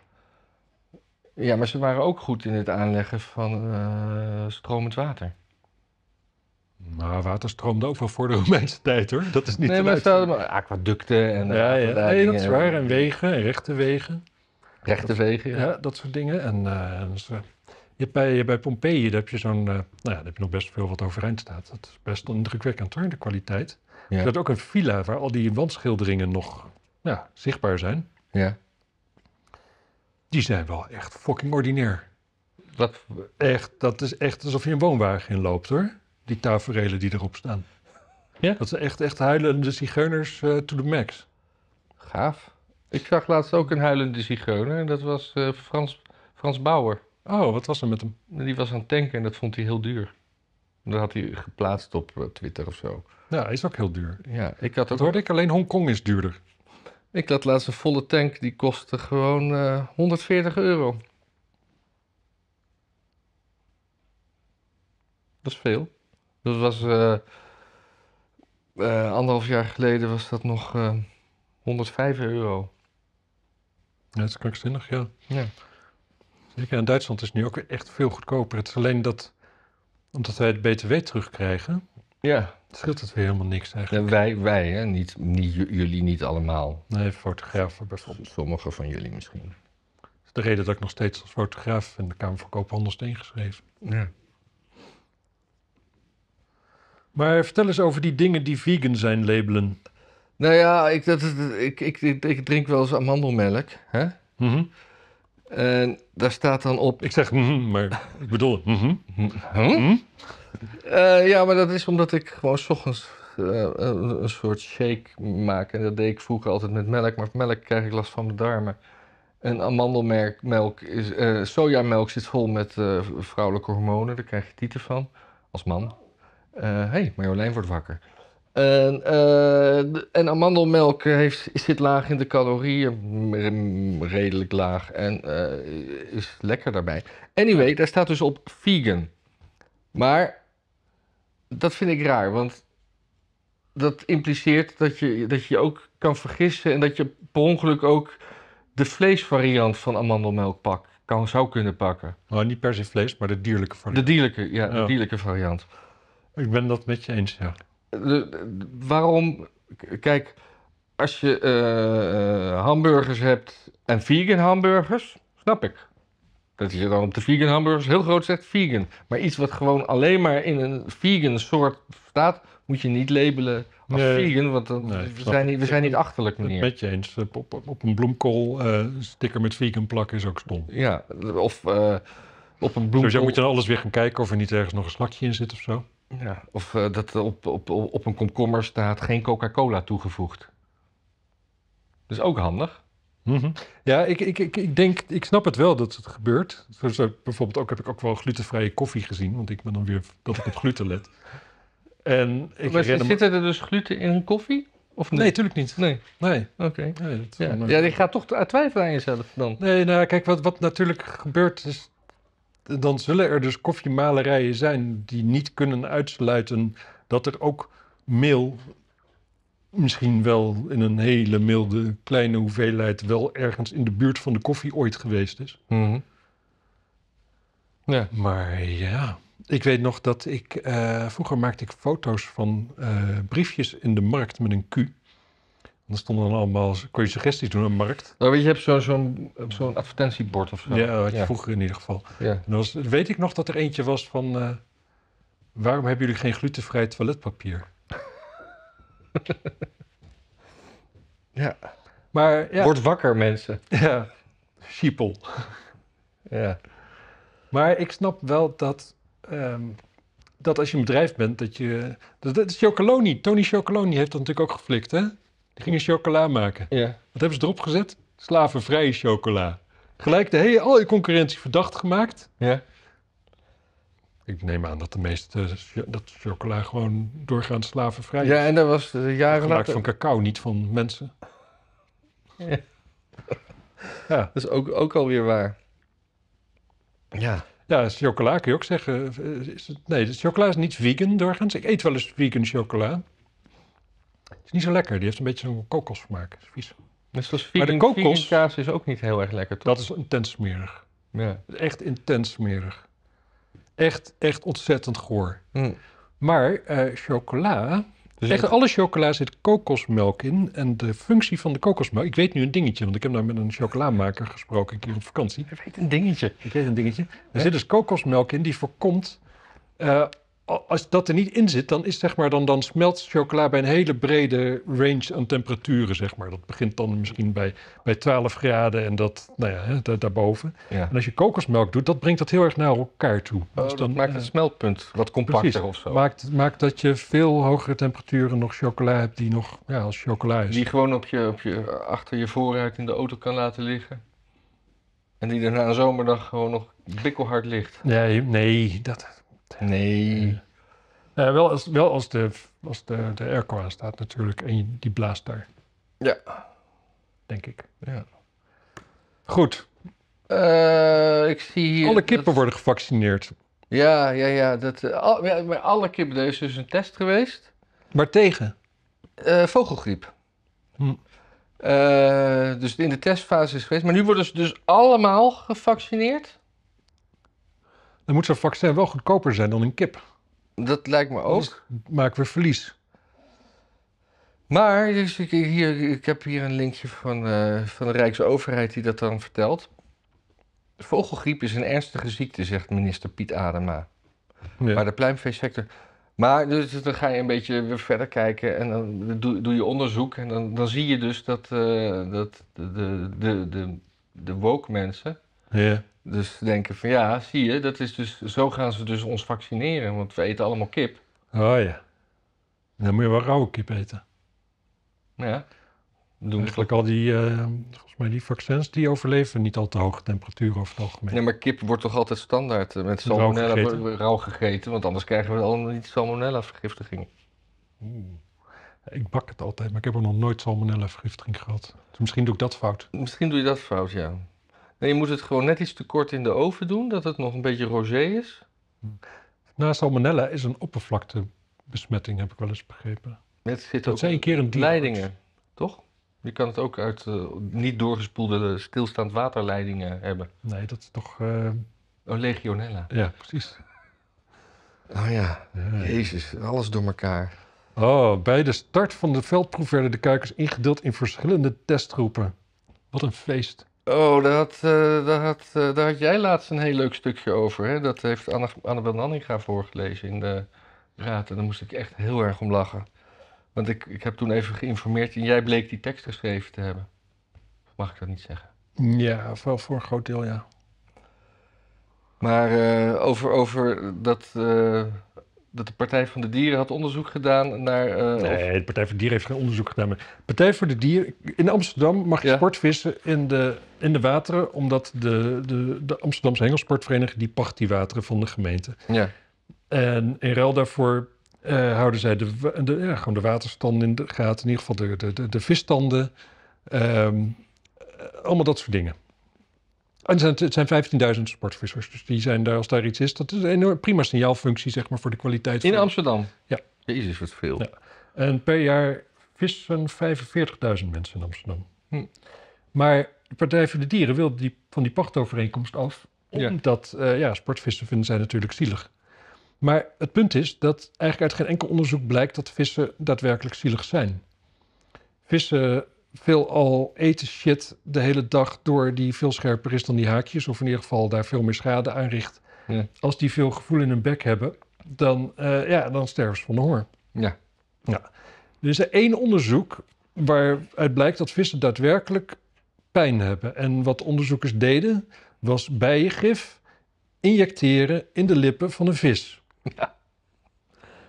Ja, maar ze waren ook goed in
het aanleggen van eh, stromend water.
Maar water stroomde ook wel voor de Romeinse tijd hoor. Dat is niet Nee, maar stel maar aquaducten en. Ja, ja. dat is waar. En wegen, en rechte wegen. Rechte wegen, ja. dat soort dingen. En, eh, je hebt bij, bij Pompeji heb je zo'n. Eh, nou ja, daar heb je nog best veel wat overeind staat. Dat is best indrukwekkend hoor, de kwaliteit. Je had ook een villa waar al die wandschilderingen nog ja, zichtbaar zijn. Ja die zijn wel echt fucking ordinair. Wat? Echt, dat is echt alsof je een woonwagen inloopt hoor. Die taferelen die erop staan. Ja? Dat zijn echt, echt huilende zigeuners uh, to the max. Gaaf.
Ik zag laatst ook een huilende zigeuner en dat was eh, Frans, Frans Bauer. Oh, wat was er met hem? Die was aan het tanken en dat vond hij heel duur. Dat had hij geplaatst op eh, Twitter
of zo. Ja, is ook heel duur. Ja, ik had ook... Dat hoorde ik, alleen Hongkong is duurder.
Ik had laatst een volle tank, die kostte gewoon 140 eh, euro. Dat is veel. Dat was eh, eh, anderhalf jaar geleden was dat nog 105 euro.
Ja, dat is krankzinnig, ja. ja. Zeker in Duitsland is nu ook echt veel goedkoper. Het is alleen dat, omdat wij het BTW terugkrijgen... Ja
Scheelt het weer helemaal niks eigenlijk. wij, wij hè? Niet, niet, jullie niet allemaal. Nee, fotografen
bijvoorbeeld. Sommigen van jullie misschien. Dat is de reden dat ik nog steeds als fotograaf in de Kamer van Koophandel ingeschreven. Ja. Maar vertel eens over die dingen die vegan zijn labelen.
Nou ja, ik, dat, ik, ik, ik drink wel eens amandelmelk. Hè? Mhm. En daar staat dan op... Ik zeg mhm, maar ik bedoel... Mm -hmm. Eh, ja, maar dat is omdat ik gewoon s ochtends eh, een, soort shake maak. En dat deed ik vroeger altijd met melk, maar met melk krijg ik last van mijn darmen. En amandelmelk is, eh, sojamelk zit vol met vrouwelijke hormonen, daar krijg je tieten van, als man. Hé, hey, Marjolein wordt wakker. En, en amandelmelk heeft, zit laag in de calorieën, redelijk laag, en is lekker daarbij. Anyway, daar staat dus op vegan. Maar dat vind ik raar, want dat impliceert dat je, dat je ook kan vergissen en dat je per ongeluk ook de vleesvariant van amandelmelk pak, kan, zou kunnen pakken. Nou, niet per se vlees, maar de dierlijke variant. De dierlijke, ja, de dierlijke
variant. Ik ben dat met je eens, ja.
waarom, kijk, als je eh, eh, hamburgers hebt en vegan hamburgers, snap ik dat je dan op de vegan hamburgers heel groot zegt vegan. Maar iets wat gewoon alleen maar in een vegan soort staat, moet je niet labelen als vegan, want dan, we, zijn niet, we zijn niet achterlijk meer. Met
je eens. Eh, op, op een bloemkool eh, sticker met vegan plakken is ook stom. Ja, of uh, op een bloemkool... dan moet je dan alles weer gaan kijken of er niet ergens nog een slakje in zit of zo. Ja, of dat op, op, op een komkommer staat geen Coca-Cola toegevoegd. Dat is ook handig. Mhm. Ja, ik, ik, ik, ik, denk, ik snap het wel dat het gebeurt. Zo, bijvoorbeeld ook heb ik ook wel glutenvrije koffie gezien, want ik ben dan weer dat ik op gluten let. En ik maar zit zitten er dus gluten in koffie? Of Nee,
natuurlijk niet. Nee. Nee. Oké. ja. ik ja, toch twijfelen aan jezelf dan.
Nee, nou kijk, wat, wat natuurlijk gebeurt is. Dan zullen er dus koffiemalerijen zijn die niet kunnen uitsluiten dat er ook meel misschien wel in een hele milde kleine hoeveelheid wel ergens in de buurt van de koffie ooit geweest is. Mhm. ja. Maar ja, ik weet nog dat ik eh, vroeger maakte ik foto's van eh, briefjes in de markt met een Q. dan stonden dan allemaal, kon je suggesties doen aan de markt. Nou, weet je, hebt zo'n advertentiebord of zo. Ja, had je vroeger in ieder geval. En dan weet ik nog dat er eentje was van, eh, waarom hebben jullie geen glutenvrij toiletpapier? ja. Maar, ja. Word wakker, mensen. Ja. Schiepel. ja. Maar ik snap wel dat, ehm, dat als je een bedrijf bent, dat je... Dat, is Chocoloni. Tony Chocoloni heeft dat natuurlijk ook geflikt, hè? Die gingen chocola maken. Ja. Wat hebben ze erop gezet? Slavenvrije chocola. Gelijk de hele, al je concurrentie verdacht gemaakt. Ja. Ik neem aan dat de meeste dat chocola gewoon doorgaans slavenvrij is. Ja, en dat was de eh, jaren later. van cacao, niet van mensen. Ja.
Dat is ook, ook alweer waar.
Ja. Ja, chocola kun je ook zeggen. Eh, is het, nee, chocola is niet vegan doorgaans. Ik eet wel eens vegan chocola. Het is niet zo lekker. Die heeft een beetje zo'n kokosvermaak. smaak. is vies. Dus dat is vegan, maar de kokos, kaas is ook niet heel erg lekker, toch? Dat is intens smerig. Ja. Echt intens smerig. Echt, echt ontzettend goor. Hmm. Maar eh, chocola, dus echt alle chocola zit kokosmelk in. En de functie van de kokosmelk... Ik weet nu een dingetje, want ik heb daar nou met een chocolamaker gesproken een keer op vakantie. Ik weet een dingetje. Ik weet een dingetje. Er zit dus kokosmelk in die voorkomt... Eh, als dat er niet in zit, dan, is, zeg maar, dan, dan smelt chocola bij een hele brede range aan temperaturen. Zeg maar. Dat begint dan misschien bij, bij 12 graden en dat, nou ja, hè, daarboven. En als je kokosmelk doet, dat brengt dat heel erg naar elkaar toe. Oh, dus dan, maakt het eh, smeltpunt wat compacter of zo. Maakt, maakt dat je veel hogere temperaturen nog chocola hebt die nog ja, als chocola is. Die
gewoon op je, op je, achter je voorruit in de auto kan laten liggen. En die er na een zomerdag gewoon nog bikkelhard
ligt. nee dat, Nee. Eh, eh, wel als, wel als, de, als de, de airco aan staat natuurlijk en die blaast daar. Ja. Denk ik. Ja. Goed. Eh, ik zie hier Alle kippen worden gevaccineerd.
Ja, ja, ja. Dat, al, bij alle kippen, er is dus een test geweest. Maar tegen? vogelgriep. Hm. dus in de testfase is geweest. Maar nu worden ze dus allemaal gevaccineerd
dan moet zo'n vaccin wel goedkoper zijn dan een kip. Dat lijkt me Anders ook. Maak weer verlies.
Maar dus ik, hier, ik heb hier een linkje van, eh, van de Rijksoverheid die dat dan vertelt. Vogelgriep is een ernstige ziekte, zegt minister Piet Adema. Ja. Maar de pluimveesector. Maar dus, dus dan ga je een beetje weer verder kijken en dan doe, doe je onderzoek. En dan, dan zie je dus dat, uh, dat de, de, de, de, woke mensen. Ja. Dus denken van ja, zie je, dat is dus, zo gaan ze dus ons vaccineren, want we eten allemaal kip.
Oh ja. Dan moet je wel rauwe kip eten. Ja. Doen Eigenlijk al die, eh, volgens mij die vaccins, die overleven niet al te hoge temperaturen of het algemeen.
Nee, maar kip wordt toch altijd standaard eh, met salmonella rauw gegeten, rauw gegeten want anders krijgen we allemaal niet salmonella vergiftiging. Oeh.
Ik bak het altijd, maar ik heb nog nooit salmonella vergiftiging gehad. Dus misschien doe ik dat fout.
Misschien doe je dat fout, ja. En je moet het gewoon net iets te kort in de oven doen, dat het nog een beetje rosé is.
Na salmonella is een oppervlaktebesmetting, heb ik wel eens begrepen.
Het zit dat ook zijn een keer een leidingen, toch? Je kan het ook uit eh, niet doorgespoelde stilstaand waterleidingen hebben.
Nee, dat is toch... Uh... Oh,
legionella.
Ja, precies. Oh ja. jezus, alles door elkaar. Oh, bij de start van de veldproef werden de kijkers ingedeeld in verschillende testgroepen. Wat een feest.
Oh, daar had, uh, jij laatst een heel leuk stukje over. Hè? Dat heeft Anne, Annabel Nanninga voorgelezen in de raad. En daar moest ik echt heel erg om lachen. Want ik, ik heb toen even geïnformeerd en jij bleek die tekst geschreven te hebben. mag ik dat niet
zeggen? Ja, wel voor een groot deel, ja. Maar
eh, over, over dat dat de Partij van de Dieren had onderzoek gedaan
naar... Eh, nee, de Partij voor de Dieren heeft geen onderzoek gedaan. Maar Partij voor de Dieren... In Amsterdam mag je ja. sportvissen in de, in de wateren... omdat de, de, de Amsterdamse hengelsportvereniging... die pacht die wateren van de gemeente. Ja. En in ruil daarvoor eh, houden zij de, de, ja, gewoon de waterstanden in de gaten. In ieder geval de, de, de, visstanden. Ehm, eh, allemaal dat soort dingen. Oh, het zijn, zijn 15.000 sportvissers. Dus die zijn daar, als daar iets is, dat is een enorm prima signaalfunctie, zeg maar, voor de kwaliteit. In van... Amsterdam? Ja. Jezus, wat veel. En per jaar vissen 45.000 mensen in Amsterdam. Hm. Maar de Partij voor de Dieren wil die, van die pachtovereenkomst af, omdat eh, ja, sportvissen vinden zij natuurlijk zielig. Maar het punt is dat eigenlijk uit geen enkel onderzoek blijkt dat vissen daadwerkelijk zielig zijn. Vissen veel al eten shit de hele dag door die veel scherper is dan die haakjes. Of in ieder geval daar veel meer schade aan richt. Ja. Als die veel gevoel in hun bek hebben, dan, eh, ja, dan sterven ze van de honger. Ja. ja. Er is er één onderzoek waaruit blijkt dat vissen daadwerkelijk pijn hebben. En wat onderzoekers deden, was bijengif injecteren in de lippen van een vis. Ja.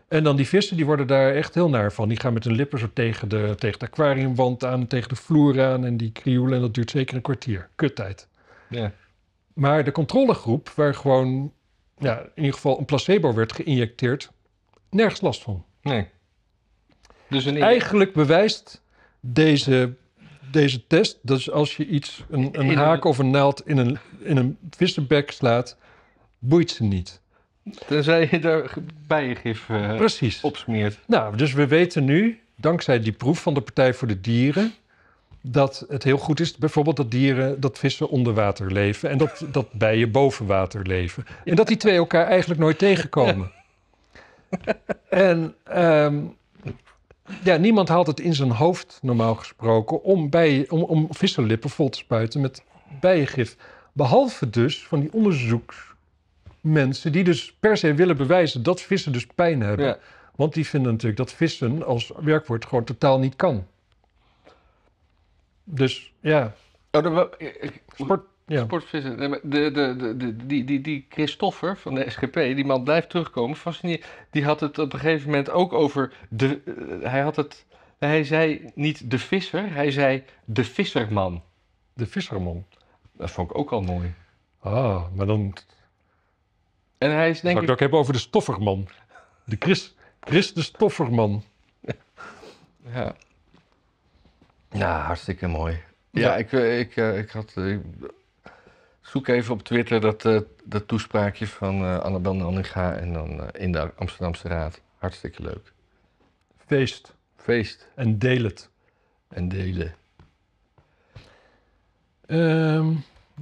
En dan die vissen, die worden daar echt heel naar van. Die gaan met hun lippen zo tegen de, tegen de aquariumwand aan, tegen de vloer aan en die krioelen. En dat duurt zeker een kwartier. Kuttijd. Ja. Maar de controlegroep, waar gewoon ja, in ieder geval een placebo werd geïnjecteerd, nergens last van. Nee. Dus een... Eigenlijk bewijst deze, deze test dat als je iets, een, een haak of een naald in een, in een vissenbek slaat, boeit ze niet. Tenzij je daar bijengif uh, Precies. Nou, dus we weten nu, dankzij die proef van de Partij voor de Dieren, dat het heel goed is bijvoorbeeld dat dieren, dat vissen onder water leven en dat, dat bijen boven water leven. En dat die twee elkaar eigenlijk nooit tegenkomen. En ehm, ja, niemand haalt het in zijn hoofd normaal gesproken om, bijen, om, om vissenlippen vol te spuiten met bijengif. Behalve dus van die onderzoeks mensen die dus per se willen bewijzen dat vissen dus pijn hebben. Want die vinden natuurlijk dat vissen als werkwoord gewoon totaal niet kan. Dus ja.
Oh, dan, Sport, ja. Sportvissen. De, de, de, die, die, die Christoffer van de SGP, die man blijft terugkomen. Fascineer. Die had het op een gegeven moment ook over. De, eh, hij, had het, hij zei niet de visser, hij zei de visserman.
De visserman. Dat vond ik ook al mooi. Ah, maar dan en hij is denk ik... ik... ook hebben over de stofferman. De Chris, Chris de stofferman. Ja.
Ja, hartstikke mooi. Ja, ik, eh, ik, eh, ik had... Eh, zoek even op Twitter dat, dat toespraakje van Annabel Nanninga en dan in de Amsterdamse Raad. Hartstikke leuk.
Feest. Feest. En deel het. En delen. Ehm,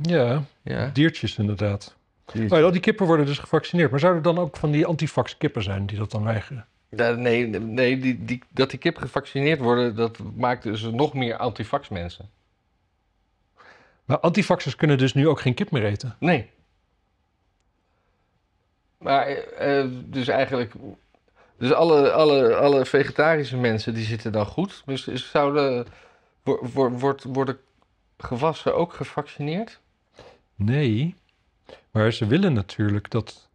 ja. ja, diertjes inderdaad. Nou, al die kippen worden dus gevaccineerd. Maar zouden er dan ook van die antivax kippen zijn die dat dan weigeren?
Nee, nee die, die, dat die kippen gevaccineerd worden, dat maakt dus nog meer antivax mensen.
Maar antivaxers kunnen dus nu ook geen kip meer eten? Nee.
Maar eh, eh, dus eigenlijk dus alle, alle, alle vegetarische mensen die zitten dan goed. Dus zouden, wordt, worden gewassen ook gevaccineerd?
Nee. Maar ze willen natuurlijk dat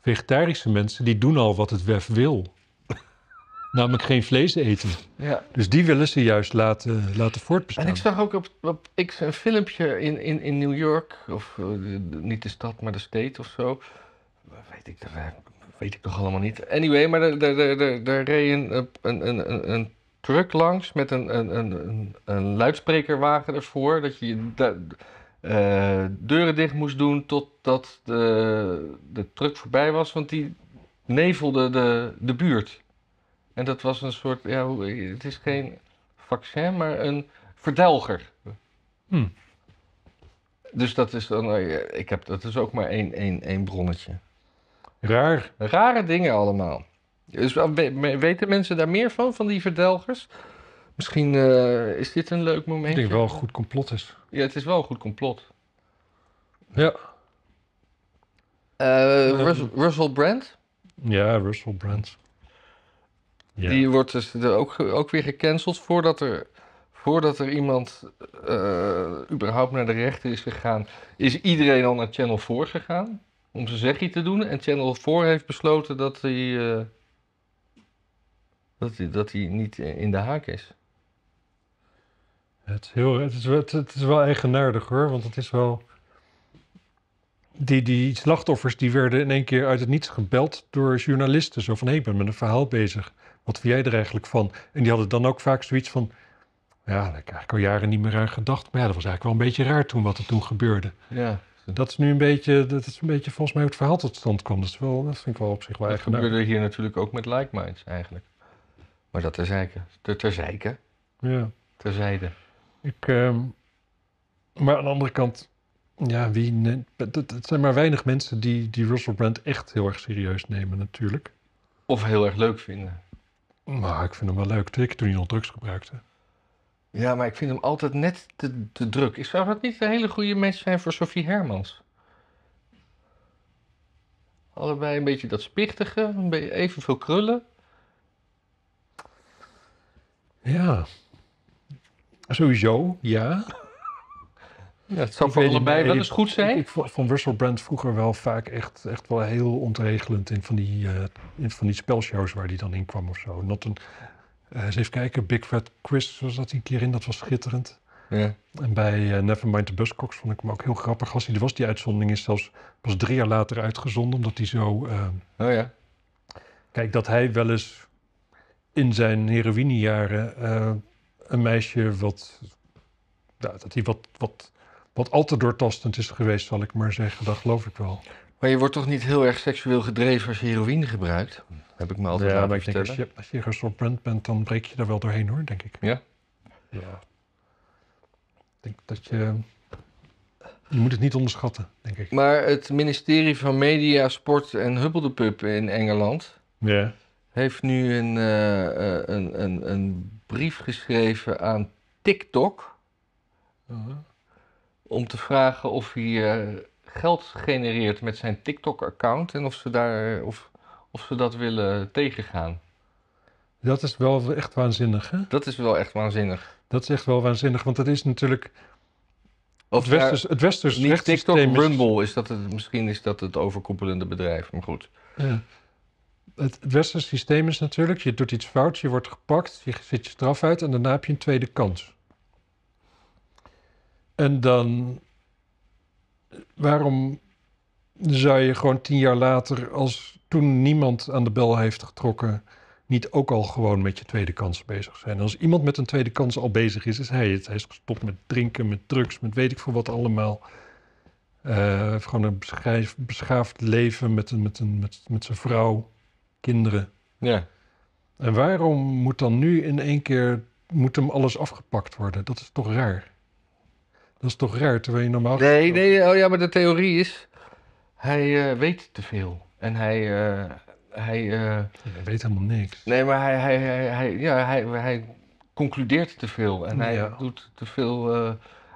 vegetarische mensen, die doen al wat het WEF wil. Namelijk geen vlees eten. Ja. Dus die willen ze juist laten, laten voortbestaan. En ik
zag ook op, op ik, een filmpje in, in, in New York, of eh, niet de stad, maar de state of zo. Weet ik, weet ik toch allemaal niet. Anyway, maar daar, daar, daar, reed een, een, een, een truck langs met een, een, een, een luidsprekerwagen ervoor. Dat je, eh, deuren dicht moest doen totdat de, de truck voorbij was, want die nevelde de, de buurt. En dat was een soort, ja, het is geen vaccin, maar een verdelger. Hm. Dus dat is dan, eh, ik heb, dat is ook maar één, één, één bronnetje. Raar. Rare dingen allemaal. Dus weten mensen daar meer van, van die verdelgers? Misschien eh, is dit een leuk moment. Ik denk wel een goed complot is. Ja, het is wel een goed complot. Ja. Eh, Russell Brand?
Ja, Russell Brand. Ja. Die
wordt dus ook, ook weer gecanceld voordat er, voordat er iemand eh, überhaupt naar de rechter is gegaan. Is iedereen al naar Channel 4 gegaan om zijn zegje te doen. En Channel 4 heeft besloten dat hij, dat, hij, dat hij niet in de haak is.
Het is, heel, het, is, het, is wel eigenaardig hoor, want het is wel. Die, die slachtoffers die werden in één keer uit het niets gebeld door journalisten. Zo van: hé, hey, ik ben met een verhaal bezig. Wat vind jij er eigenlijk van? En die hadden dan ook vaak zoiets van: ja, daar heb ik eigenlijk al jaren niet meer aan gedacht. Maar ja, dat was eigenlijk wel een beetje raar toen wat er toen gebeurde. Ja. Dat is nu een beetje, dat is een beetje volgens mij hoe het verhaal tot stand kwam. Dat, is wel, dat vind ik wel op zich wel Dat eigenaardig.
gebeurde hier natuurlijk ook met like minds eigenlijk. Maar dat terzijde. Terzijde. Ja. Terzijde.
Ik, ehm, maar aan de andere kant, ja, wie, het zijn maar weinig mensen die, die Russell Brand echt heel erg serieus nemen natuurlijk.
Of heel erg leuk vinden. Maar ik
vind hem wel leuk. toen hij nog drugs gebruikte.
Ja, maar ik vind hem altijd net te, te druk. Ik zou dat niet een hele goede match zijn voor Sophie Hermans. Allebei een beetje dat spichtige, evenveel krullen.
Ja, Sowieso, ja. Ja, het zou voor allebei wel eens goed zijn. Ik, vond Russell Brand vroeger wel vaak echt, echt wel heel ontregelend in van die, eh, in van die spelshows waar hij dan in kwam of zo. Not een, eh, eens even kijken, Big Fat Chris, was dat een keer in, dat was schitterend. Ja. En bij uh, Nevermind the Buzzcocks vond ik hem ook heel grappig. Als hij was, die uitzondering is zelfs pas drie jaar later uitgezonden, omdat hij zo... Ehm, oh ja. Kijk, dat hij wel eens in zijn heroïnejaren een meisje wat, nou, dat hij wat, wat, wat al te doortastend is geweest, zal ik maar zeggen. Dat geloof ik wel.
Maar je wordt toch niet heel erg seksueel gedreven als je heroïne gebruikt? Heb ik me altijd ja, maar ik als je,
een soort gestopt bent, dan breek je daar wel doorheen hoor, denk ik.
Ja? Ja.
denk dat je... Je moet het niet onderschatten,
denk ik. Maar het ministerie van Media, Sport en pup in Engeland... Ja. heeft nu een, eh, eh, een, een, een brief geschreven aan TikTok. Uh-huh. Om te vragen of hij eh, geld genereert met zijn TikTok-account en of ze, daar, of, of ze dat willen tegengaan.
Dat is wel echt waanzinnig, hè? Dat is wel echt waanzinnig. Dat is echt wel waanzinnig, want dat is natuurlijk. Of het westers,
het westers TikTok, Rumble is dat het, misschien is dat het overkoepelende bedrijf, maar goed.
Ja het, het westerse systeem is natuurlijk, je doet iets fout, je wordt gepakt, je zit je straf uit en daarna heb je een tweede kans. En dan, waarom zou je gewoon tien jaar later, als toen niemand aan de bel heeft getrokken, niet ook al gewoon met je tweede kans bezig zijn? Als iemand met een tweede kans al bezig is, is hij het. Hij is gestopt met drinken, met drugs, met weet ik veel wat allemaal. Uh, gewoon een beschaafd leven met, een, met, een, met, met zijn vrouw kinderen. Ja. En waarom moet dan nu in één keer moet hem alles afgepakt worden? Dat is toch raar? Dat is toch raar, terwijl je normaal...
Nee, nee, oh ja, maar de theorie is... Hij eh, weet te veel. En hij... Eh, eh, hij, weet helemaal niks. Nee, maar hij, hij, hij, ja, hij, hij concludeert te veel. En hij doet te veel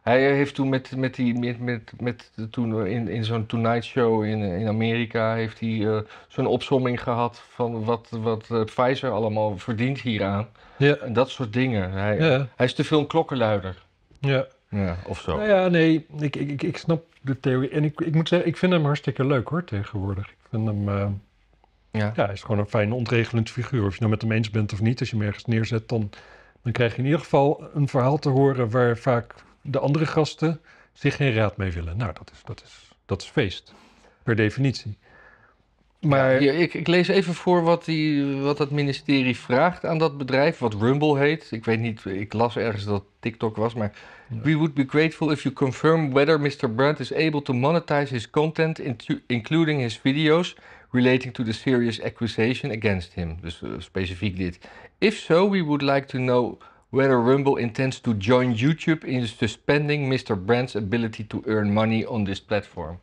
hij heeft toen met, met die, met, met, met toen in, in zo'n Tonight Show in, in Amerika, heeft hij eh, zo'n opzomming gehad van wat, wat eh, Pfizer allemaal verdient hieraan. Ja. En dat soort dingen. Hij, hij is te veel een klokkenluider. Ja. Ja, of zo. Nou
ja, nee, ik, ik, ik snap de theorie. En ik, ik moet zeggen, ik vind hem hartstikke leuk hoor, tegenwoordig. Ik vind hem... Eh, ja. hij is gewoon een fijne, ontregelend figuur. Of je nou met hem eens bent of niet, als je hem ergens neerzet, dan, dan krijg je in ieder geval een verhaal te horen waar vaak de andere gasten zich geen raad mee willen. Nou, dat is, dat is, dat is feest, per definitie.
Maar... ik, ik, lees even voor wat, die, wat het ministerie vraagt aan dat bedrijf, wat Rumble heet. Ik weet niet, ik las ergens dat TikTok was, maar... We would be grateful if you confirm whether Mr. Brandt is able to monetize his content, including his videos, relating to the serious accusation against him. Dus eh, specifiek dit. If so, we would like to know whether Rumble intends to join YouTube in suspending Mr. Brand's ability to earn money on this platform.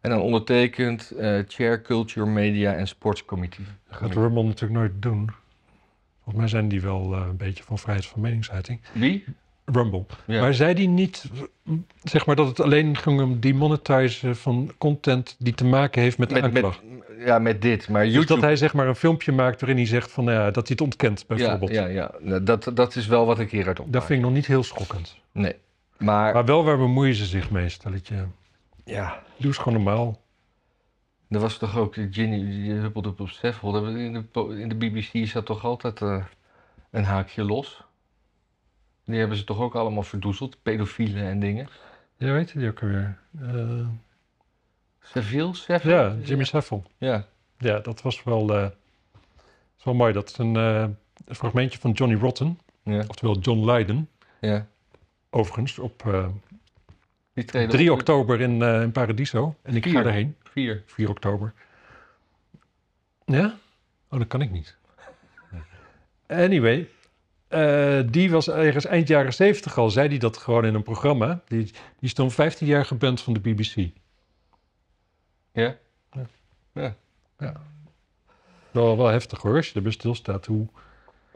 En dan ondertekend uh, Chair Culture, Media en Sports Committee.
Dat gaat Rumble natuurlijk nooit doen. Volgens mij zijn die wel eh, een beetje van vrijheid van meningsuiting. Wie? Rumble. Maar zei die niet, zeg maar, dat het alleen ging om die monetizen van content die te maken heeft met de aanklacht? ja, met dit. Maar dus YouTube... Dus dat hij zeg maar een filmpje maakt waarin hij zegt van, nou ja, dat hij het ontkent bijvoorbeeld. Ja, ja, nou, Dat, dat is wel wat ik hieruit op. Dat vind ik nog niet heel schokkend. Nee. Maar, maar wel waar bemoeien ze zich mee, stelletje. Ja. Doe eens gewoon normaal.
Er was toch ook Ginny, die huppelde op Seffel. In de, in de BBC zat toch altijd eh, een haakje los? Die hebben ze toch ook allemaal verdoezeld, pedofielen en dingen.
Ja, weet je die ook alweer? Uh... Seville? Seville? Ja, Jimmy Sheffel. Ja. Ja, dat was wel, uh, wel mooi. Dat is eh, een, fragmentje van Johnny Rotten, ja. oftewel John Leiden. Ja. Overigens, op uh, 3 oktober in, in Paradiso. En ik Vier. ga erheen. 4. 4 oktober. Ja? Oh, dat kan ik niet. Anyway, eh, die was ergens eind jaren zeventig al, zei hij dat gewoon in een programma. Die, die toen 15 jaar geband van de BBC.
Ja? Ja. ja. ja.
Wel, heftig hoor, als je erbij stilstaat hoe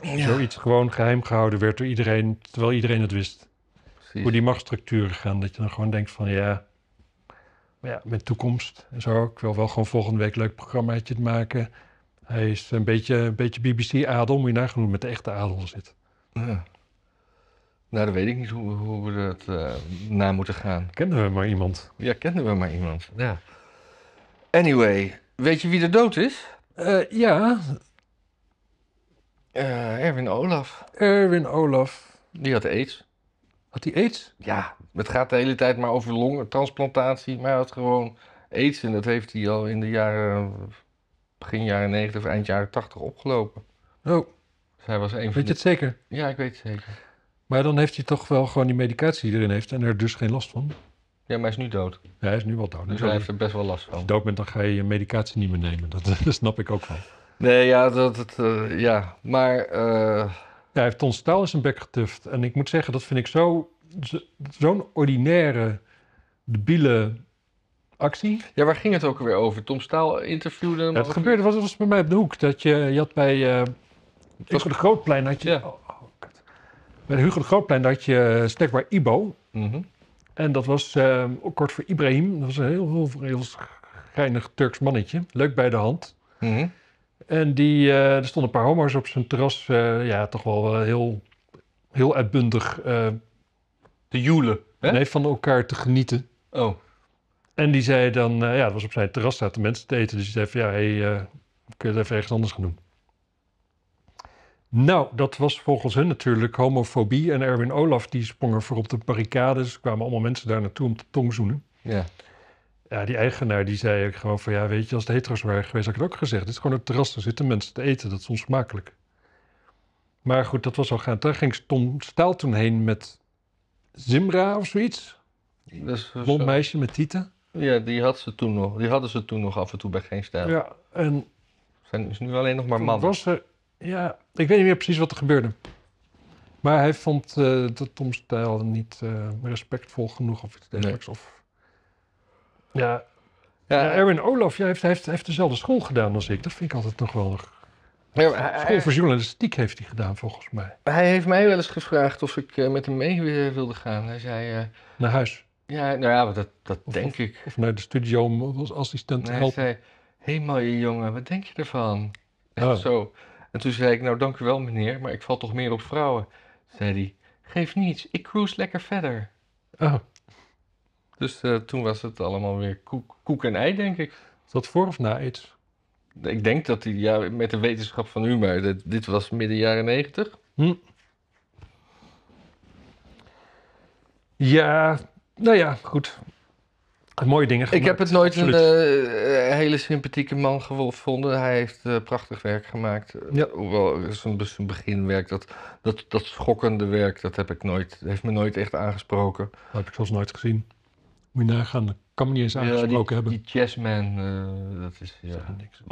zoiets gewoon geheim gehouden werd door iedereen, terwijl iedereen het wist. Precies. Hoe die machtsstructuren gaan, dat je dan gewoon denkt van ja, ja, met toekomst en zo. Ik wil wel gewoon volgende week een leuk programmaatje maken. Hij is een beetje, een beetje BBC-adel, moet je nagenoeg met de echte adel zit. Ja.
Nou, dan weet ik niet hoe, hoe we dat uh, na moeten gaan. Kenden we maar iemand. Ja, kenden we maar iemand. Ja. Anyway, weet je wie er dood is? Eh, ja. Eh, Erwin Olaf. Erwin Olaf. Die had aids. Had hij aids? Ja, het gaat de hele tijd maar over longtransplantatie. Maar hij had gewoon aids en dat heeft hij al in de jaren... begin jaren 90 of eind jaren 80 opgelopen. Oh. Zij was een weet je het zeker? Ja, ik weet het zeker.
Maar dan heeft hij toch wel gewoon die medicatie die erin heeft en er dus geen last van.
Ja, maar hij is nu dood.
Ja, hij is nu wel dood. Dus hij heeft er best wel last van. Als je dood bent, dan ga je je medicatie niet meer nemen. Dat, snap ik ook van. Nee, ja, dat, dat eh, ja. maar... Eh, ja, hij heeft Tom Staal in zijn bek getuft. En ik moet zeggen, dat vind ik zo, zo'n ordinaire, debiele actie. Ja, waar ging het ook
alweer over? Tom Staal interviewde hem. het gebeurde,
was, was bij mij op de hoek. Dat je, je had bij... Eh, Oh, oh, bij Hugo de Grootplein had je... Ja. Bij Hugo de Grootplein had je snackbar Ibo. Mhm. En dat was eh, kort voor Ibrahim. Dat was een heel, heel, geinig Turks mannetje. Leuk bij de hand. Mhm. En die, eh, er stonden een paar homo's op zijn terras. Eh, ja, toch wel heel, heel uitbundig. te joelen. Hè? Nee, van elkaar te genieten. Oh. En die zei dan, ja, dat was op zijn terras zaten mensen te eten. Dus die zei van, ja, hey, kun je het even ergens anders gaan doen? Nou, dat was volgens hen natuurlijk homofobie. En Erwin Olaf die sprong voor op de barricades. kwamen allemaal mensen daar naartoe om te tongzoenen. Ja. Ja, die eigenaar die zei ook gewoon van... ja, weet je, als het hetero's waren geweest, had ik het ook gezegd. Het is gewoon het terras, daar zitten mensen te eten. Dat is onsmakelijk. Maar goed, dat was al gaan. Daar ging Tom Staal toen heen met Zimra of zoiets. Dat Blond meisje met tieten.
Ja, die, had ze toen nog, die hadden ze toen nog af en toe bij Geen Stijl. Ja, en... Zijn is nu alleen nog maar mannen. was
er ja, ik weet niet meer precies wat er gebeurde. Maar hij vond uh, eh, de Tom-stijl niet eh, respectvol genoeg of iets dergelijks. Of... Ja. Ja, ja Erwin Olaf ja, heeft, heeft, heeft dezelfde school gedaan als ik. Dat vind ik altijd nog wel... Ja, school voor journalistiek heeft hij gedaan, volgens mij.
Hij heeft mij wel eens gevraagd of ik eh, met hem mee wilde gaan. Hij
zei... Naar huis? Ja, nou ja, dat, dat denk ik. Of naar de studio om als assistent te helpen.
Hij zei, hé hey, mooie jongen, wat denk je ervan? Echt oh. zo. En toen zei ik, nou dank u wel meneer, maar ik val toch meer op vrouwen. Zei hij, geef niets, ik cruise lekker verder. Oh. Dus eh, toen was het allemaal weer koek, koek en ei, denk ik.
dat voor of na iets?
Ik denk dat hij, ja, met de wetenschap van nu, maar dit, was midden jaren negentig.
Hm. Ja, nou ja, goed mooie dingen Ik heb het nooit een eh,
eh, hele sympathieke man gevonden. Hij heeft eh, prachtig werk gemaakt. Ja. Hoewel, zijn, zijn dus beginwerk, dat, dat, dat schokkende werk, dat heb ik nooit, heeft me nooit echt aangesproken.
Dat heb ik zelfs nooit gezien. Moet je nagaan, dat kan me niet eens aangesproken
die, hebben. Die Chessman,
dat is... Ja. niks.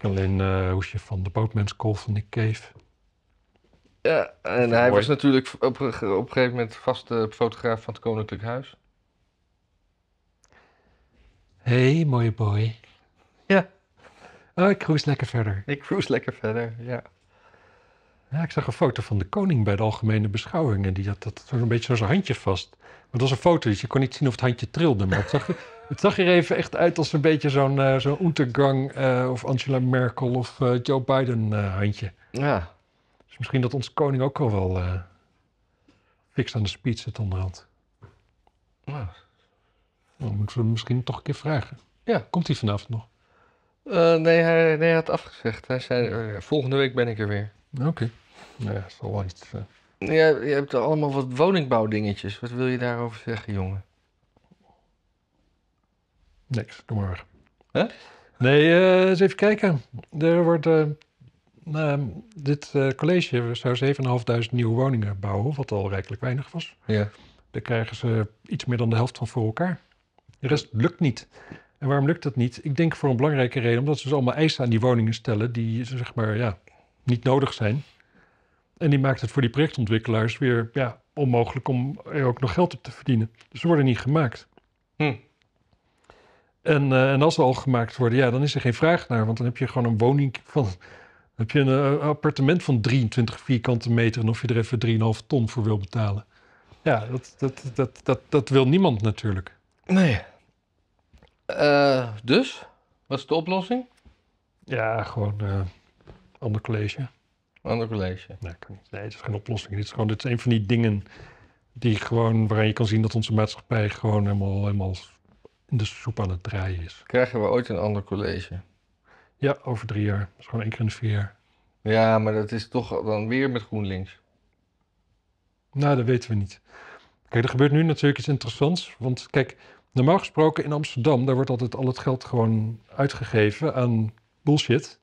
Alleen uh, hoesje van de Boatman's van Nick Cave.
Ja, en hij was natuurlijk op, op, een gegeven moment vaste fotograaf van het Koninklijk Huis
hey, mooie boy. Ja. Oh, ik cruise lekker verder. Ik cruise lekker verder, ja. ja ik zag een foto van de koning bij de algemene beschouwing. En die had dat, zo'n beetje zo'n handje vast. Maar dat was een foto, dus je kon niet zien of het handje trilde. Maar het zag, het zag er even echt uit als een beetje zo'n uh, zo'n Untergang eh, of Angela Merkel of eh, Joe Biden handje. Ja. Dus misschien dat onze koning ook al wel fix aan de speech zit onderhand. Ja. Nou. Nou, dan moeten we hem misschien toch een keer vragen. Ja. Komt hij vanavond nog?
Eh, nee, hij, had afgezegd. Hij zei, eh, volgende week ben ik er weer.
Oké. Okay. Nou ja, dat is wel iets... Eh.
Ja, je hebt allemaal wat woningbouwdingetjes. Wat wil je daarover zeggen, jongen?
Niks, doe maar weg. Nee, eens even kijken. Er wordt... Nou, dit college zou 7.500 nieuwe woningen bouwen, wat al rijkelijk weinig was. Ja. Daar krijgen ze iets meer dan de helft van voor elkaar. De rest lukt niet. En waarom lukt dat niet? Ik denk voor een belangrijke reden, omdat ze dus allemaal eisen aan die woningen stellen die zeg maar ja, niet nodig zijn. En die maakt het voor die projectontwikkelaars weer ja, onmogelijk om er ook nog geld op te verdienen. Dus ze worden niet gemaakt. Hm. En, eh, en, als ze al gemaakt worden, ja, dan is er geen vraag naar. Want dan heb je gewoon een woning van. heb je een eh, appartement van 23 vierkante meter. En of je er even 3,5 ton voor wil betalen. Ja, dat, dat, dat, dat, dat wil niemand natuurlijk. Nee. Eh, dus? Wat is de oplossing? Ja, gewoon uh, ander college. Ander college. Nee, kan niet. nee, het is geen oplossing. Dit is gewoon dit is een van die dingen die gewoon, waarin je kan zien dat onze maatschappij gewoon helemaal, helemaal in de soep aan het draaien is.
Krijgen we ooit een ander college?
Ja, over drie jaar. is gewoon één keer in de vier jaar.
Ja, maar dat is toch dan weer met GroenLinks.
Nou, dat weten we niet. Kijk, er gebeurt nu natuurlijk iets interessants. Want kijk, Normaal gesproken in Amsterdam, daar wordt altijd al het geld gewoon uitgegeven aan bullshit.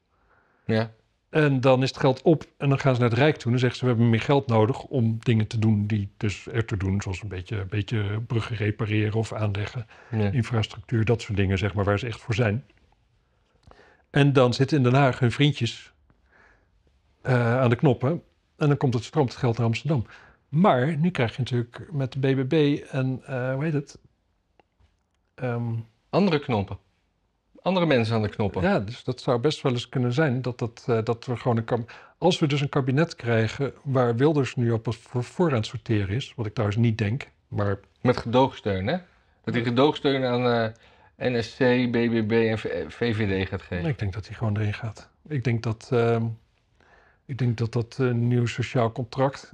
Ja. En dan is het geld op en dan gaan ze naar het Rijk toe. En dan zeggen ze, we hebben meer geld nodig om dingen te doen die dus er te doen. Zoals een beetje, een beetje bruggen repareren of aanleggen. Infrastructuur, dat soort dingen, zeg maar, waar ze echt voor zijn. En dan zitten in Den Haag hun vriendjes eh, aan de knoppen. En dan komt het stroomt het geld naar Amsterdam. Maar nu krijg je natuurlijk met de BBB en, eh, hoe heet het, Ehm, andere knoppen. Andere mensen aan de knoppen. Ja, dus dat zou best wel eens kunnen zijn dat, dat, eh, dat we gewoon een Als we dus een kabinet krijgen waar Wilders nu op het voor voorraad sorteren is, wat ik trouwens niet denk, maar.
Met gedoogsteun, hè? Dat hij gedoogsteun aan eh, NSC, BBB en VVD gaat geven.
Ik denk dat hij gewoon erin gaat. Ik denk dat. Ehm, ik denk dat dat eh, nieuw sociaal contract.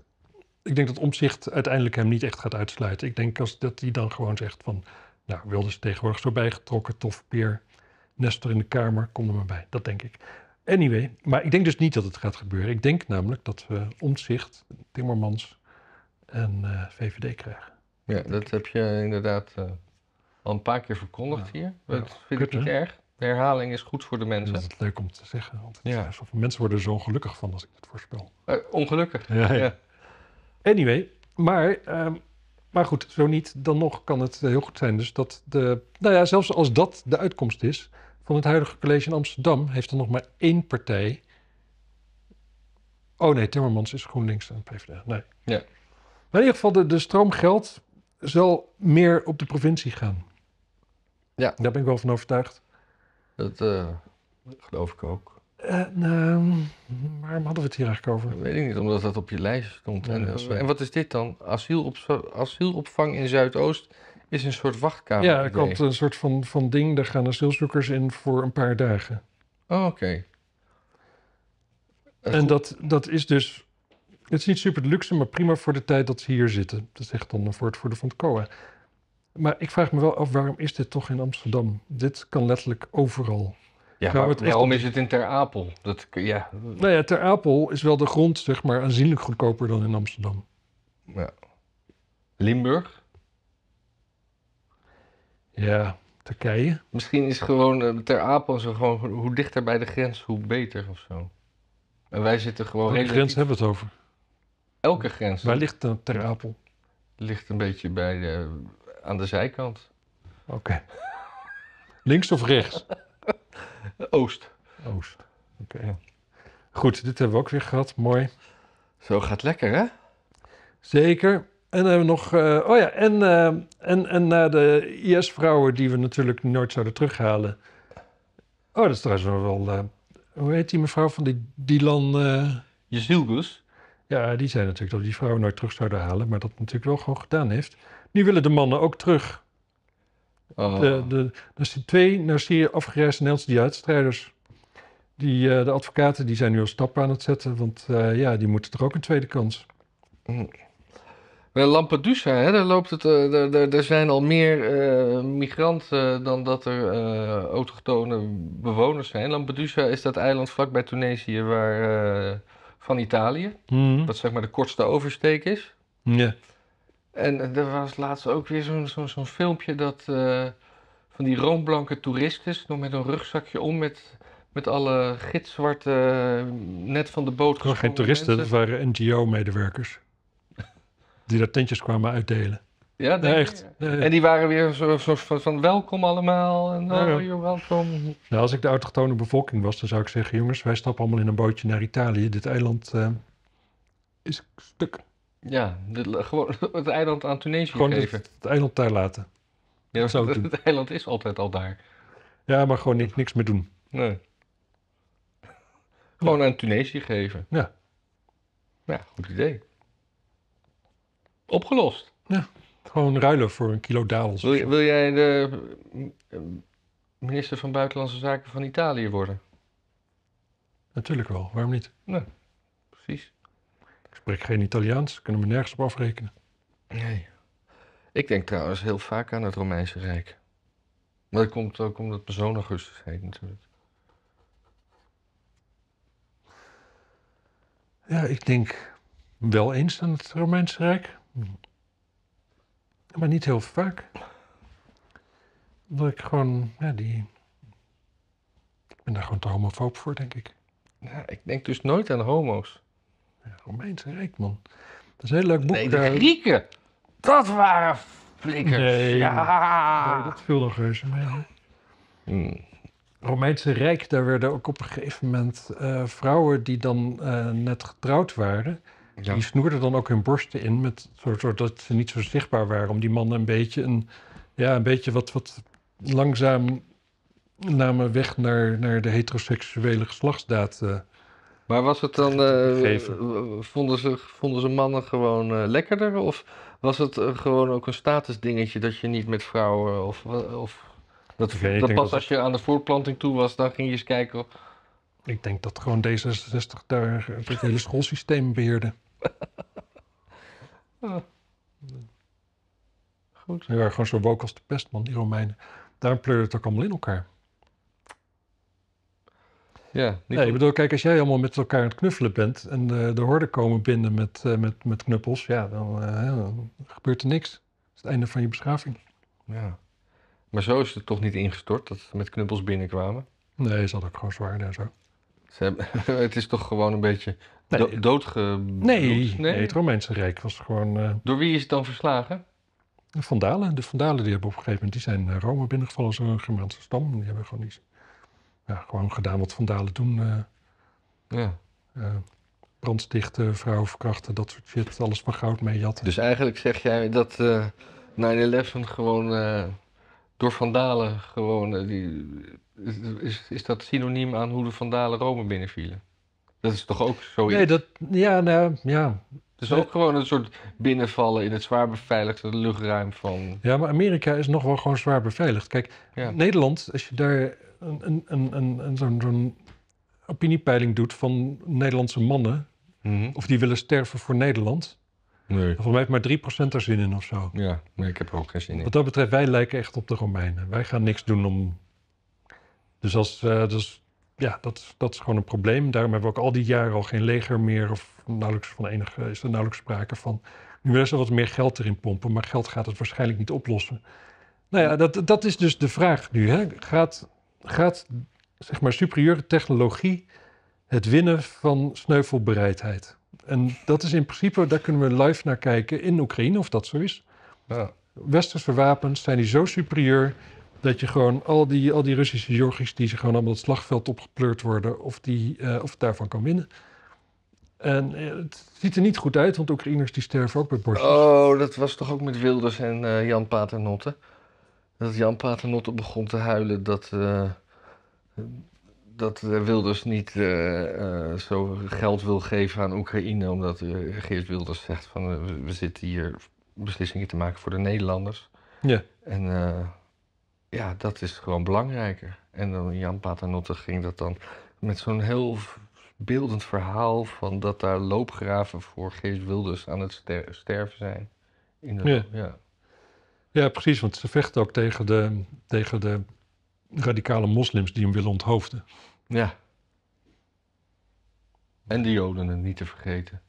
Ik denk dat omzicht uiteindelijk hem niet echt gaat uitsluiten. Ik denk als, dat hij dan gewoon zegt van nou, ze tegenwoordig zo bijgetrokken, tof peer. Nestor in de Kamer, kom er maar bij. Dat denk ik. Anyway, maar ik denk dus niet dat het gaat gebeuren. Ik denk namelijk dat we Omzicht, Timmermans en eh, VVD krijgen.
Ja, dat, heb je inderdaad eh, al een paar keer verkondigd hier. Dat vind ik niet erg. De herhaling is goed voor de mensen. Dat is leuk om te zeggen. Want ja.
mensen worden er zo ongelukkig van als ik het voorspel. Eh, ongelukkig. Ja, Anyway, maar ehm, maar goed, zo niet, dan nog kan het eh, heel goed zijn. Dus dat de, nou ja, zelfs als dat de uitkomst is van het huidige college in Amsterdam, heeft er nog maar één partij. Oh nee, Timmermans is GroenLinks en PvdA. Nee. Ja. Maar in ieder geval, de, de stroom geld zal meer op de provincie gaan. Ja. Daar ben ik wel van overtuigd. Dat eh, geloof ik ook. Uh, nou, waarom hadden we het hier eigenlijk over? weet ik niet,
omdat dat op je lijst stond. en, eh, en, wat is dit dan? asielopvang in Zuidoost is een soort wachtkamer. Ja, ik komt had
een soort van, van ding, daar gaan asielzoekers in voor een paar dagen. Oh, oké. Eh, en dat, dat is dus. Het is niet super luxe, maar prima voor de tijd dat ze hier zitten. Dat zegt dan een woordvoerder van het COA. Maar ik vraag me wel af, waarom is dit toch in Amsterdam? Dit kan letterlijk overal. Ja, nou, waarom is
het in Ter Apel? Dat, ja. Nou ja,
Ter Apel is wel de grond zeg maar, aanzienlijk goedkoper dan in Amsterdam.
Ja. Limburg?
Ja, Turkije. Misschien is
gewoon eh, Ter Apel zo gewoon hoe dichter bij de grens, hoe beter of zo. En wij zitten gewoon. Welke grens hebben we het over? Elke grens. Waar
ligt eh, Ter Apel?
Ligt een beetje bij aan de zijkant.
Oké. Links of rechts? Oost. Oost. Oké. Goed, dit hebben we ook weer gehad. Mooi. Zo gaat lekker, hè? Zeker. En dan hebben we nog. Eh, oh ja, en, uh, en, en naar de IS-vrouwen die we natuurlijk nooit zouden terughalen. Oh, dat is trouwens wel. Eh, hoe heet die mevrouw van die Dilan. Uh... Jezilgus? Ja, die zei natuurlijk dat die vrouwen nooit terug zouden halen, maar dat natuurlijk wel gewoon gedaan heeft. Nu willen de mannen ook terug. Oh. De, de, dus die twee naar Syrië afgereisde Nederlandse Die, uh, de advocaten die zijn nu al stappen aan het zetten, want eh, ja, die moeten toch ook een tweede kans. Hmm.
Bij Lampedusa, hè, daar, loopt het, eh, daar, daar, zijn al meer migranten dan dat er autochtone bewoners zijn. Lampedusa is dat eiland vlakbij Tunesië waar, van Italië, hmm. wat zeg maar de kortste oversteek is. Ja. En er was laatst ook weer zo'n filmpje dat eh, van die roomblanke toeristen nog met een rugzakje om met, met alle gitzwarte, eh, net van de boot
Het waren geen toeristen, mensen. dat waren NGO-medewerkers. die daar tentjes kwamen uitdelen.
Ja, echt. En die waren weer zo, zo van, welkom allemaal en oh, ja, welkom.
Nou, als ik de autochtone bevolking was, dan zou ik zeggen, jongens, wij stappen allemaal in een bootje naar Italië. Dit eiland uh, is stuk.
Ja, gewoon het eiland aan Tunesië gewoon geven. Het,
het, eiland daar laten.
Ja, zo het, eiland is altijd al daar.
Ja, maar gewoon niet, niks meer doen.
Nee. Gewoon aan Tunesië geven.
Ja. Ja, goed idee.
Opgelost.
Ja, gewoon ruilen voor een kilo dadels.
Wil, wil jij de eh, minister van Buitenlandse Zaken van Italië worden?
Natuurlijk wel, waarom niet? Nee, precies spreek geen Italiaans, kunnen me nergens op afrekenen. Nee.
Ik denk trouwens heel vaak aan het Romeinse Rijk. Maar dat komt ook omdat mijn zoon
Augustus heet natuurlijk. Ja, ik denk wel eens aan het Romeinse Rijk. Maar niet heel vaak. Omdat ik gewoon, ja, die... Ik ben daar gewoon te homofoob voor, denk ik.
Ja, ik denk dus nooit aan homo's.
Romeinse Rijk, man. Dat is een heel leuk boek. Nee, de Grieken. Dat waren flikkers. Nee, ja. dat viel nog reuze mee. Hmm. Romeinse Rijk, daar werden ook op een gegeven moment eh, vrouwen die dan eh, net getrouwd waren. Die snoerden dan ook hun borsten in, met, zodat ze niet zo zichtbaar waren. Om die mannen een beetje, een, ja, een beetje wat, wat langzaam namen weg naar, naar de heteroseksuele geslachtsdaad uh,
maar was het dan, eh, vonden, ze, vonden ze mannen gewoon eh, lekkerder? Of was het eh, gewoon ook een status dingetje dat je niet met vrouwen of... of dat, dat pas als je aan de voorplanting toe was, dan ging je eens kijken...
Ik denk dat gewoon D66 daar het hele schoolsysteem beheerde. ah. Goed. gewoon zo woke als de pest, man, die Romeinen. Daar pleurde het ook allemaal in elkaar.
Ja, nee, ik
bedoel, kijk, als jij allemaal met elkaar aan het knuffelen bent en de, eh, de horden komen binnen met, eh, met, met knuppels, ja, dan, eh, dan gebeurt er niks. Dat is het einde van je beschaving. Ja.
Maar zo is het toch niet ingestort dat ze met knuppels binnenkwamen?
Nee, ze hadden ook gewoon zwaar en zo.
het is toch gewoon een beetje nee. doodge... Nee, nee,
het Romeinse Rijk was gewoon... Door wie is het dan verslagen? De Vandalen. De Vandalen die hebben op een gegeven moment, die zijn Rome binnengevallen, zo'n Germaanse stam. Die hebben gewoon niets ja, gewoon gedaan wat vandalen doen. Eh,
ja. Eh,
brandstichten, vrouwen verkrachten, dat soort shit. Alles van goud mee jatten. Dus
eigenlijk zeg jij dat 9-11 eh, gewoon door vandalen gewoon... die, is, is dat synoniem aan hoe de vandalen Rome binnenvielen? Dat is toch ook zoiets? Nee,
dat, ja, nou, ja, dus ook
gewoon een soort binnenvallen in het zwaar beveiligde luchtruim van.
Ja, maar Amerika is nog wel gewoon zwaar beveiligd. Kijk, Nederland, als je daar een, een, een, een zo'n opiniepeiling doet van Nederlandse mannen, mhm. of die willen sterven voor Nederland. Nee. Volgens mij heeft maar 3% er zin in of zo. Ja, maar ik heb er ook geen zin in. Wat dat betreft, wij lijken echt op de Romeinen. Wij gaan niks doen om. Dus als. Eh, dus ja, dat, dat is gewoon een probleem. Daarom hebben we ook al die jaren al geen leger meer. Of nauwelijks van enige, is er nauwelijks sprake van. Nu willen ze wat meer geld erin pompen, maar geld gaat het waarschijnlijk niet oplossen. Nou ja, dat, dat is dus de vraag nu. Hè. Gaat, gaat zeg maar, superieure technologie het winnen van sneuvelbereidheid? En dat is in principe, daar kunnen we live naar kijken in Oekraïne, of dat zo is. Ja. Westerse wapens zijn die zo superieur dat je gewoon al die, al die Russische Georgisch die ze gewoon allemaal het slagveld opgepleurd worden, of, die, eh, of daarvan kan winnen. En eh, het ziet er niet goed uit, want Oekraïners die sterven ook bij borstjes.
Oh, dat was toch ook met Wilders en eh, Jan Paternotte? Dat Jan Paternotte begon te huilen dat, dat Wilders niet zo geld wil geven aan Oekraïne. Omdat Geert Wilders zegt van we zitten hier beslissingen te maken voor de Nederlanders. Ja. En ja, dat is gewoon belangrijker. En dan Jan Paternotte ging dat dan met zo'n heel beeldend verhaal van dat daar loopgraven voor Geert Wilders aan het sterven zijn. In de,
ja. ja. precies, want ze vechten ook tegen de, tegen de radicale moslims die hem willen onthoofden.
Ja. En de Joden niet te vergeten.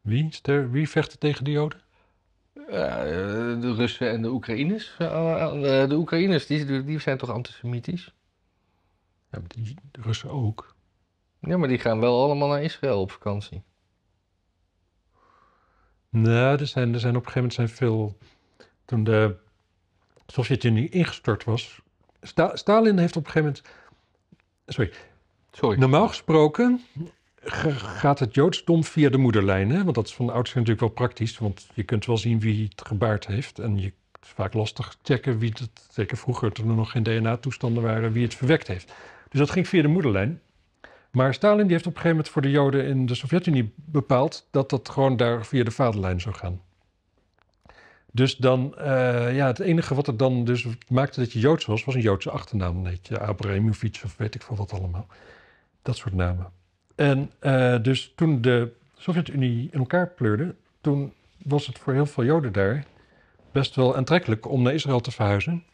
Wie, ster, wie vechten tegen de Joden? de Russen en de Oekraïners. Eh, eh, de Oekraïners die, die zijn toch antisemitisch? Ja, maar die de Russen ook. Ja, maar die gaan wel allemaal naar Israël op vakantie.
Nou, er zijn, er zijn op een gegeven moment zijn veel. Toen de Sovjet-Unie ingestort was. Stalin heeft op een gegeven moment. Sorry. Sorry. Normaal gesproken gaat het Joodsdom via de moederlijn. Hè? Want dat is van oudsher natuurlijk wel praktisch, want je kunt wel zien wie het gebaard heeft. En je is vaak lastig checken wie het, zeker vroeger toen er nog geen DNA-toestanden waren, wie het verwekt heeft. Dus dat ging via de moederlijn. Maar Stalin die heeft op een gegeven moment voor de Joden in de Sovjet-Unie bepaald dat dat gewoon daar via de vaderlijn zou gaan. Dus dan, eh, ja, het enige wat het dan dus maakte dat je Joods was, was een Joodse achternaam. netje je of weet ik veel wat allemaal. Dat soort namen. En eh, dus toen de Sovjet-Unie in elkaar pleurde, toen was het voor heel veel Joden daar best wel aantrekkelijk om naar Israël te verhuizen.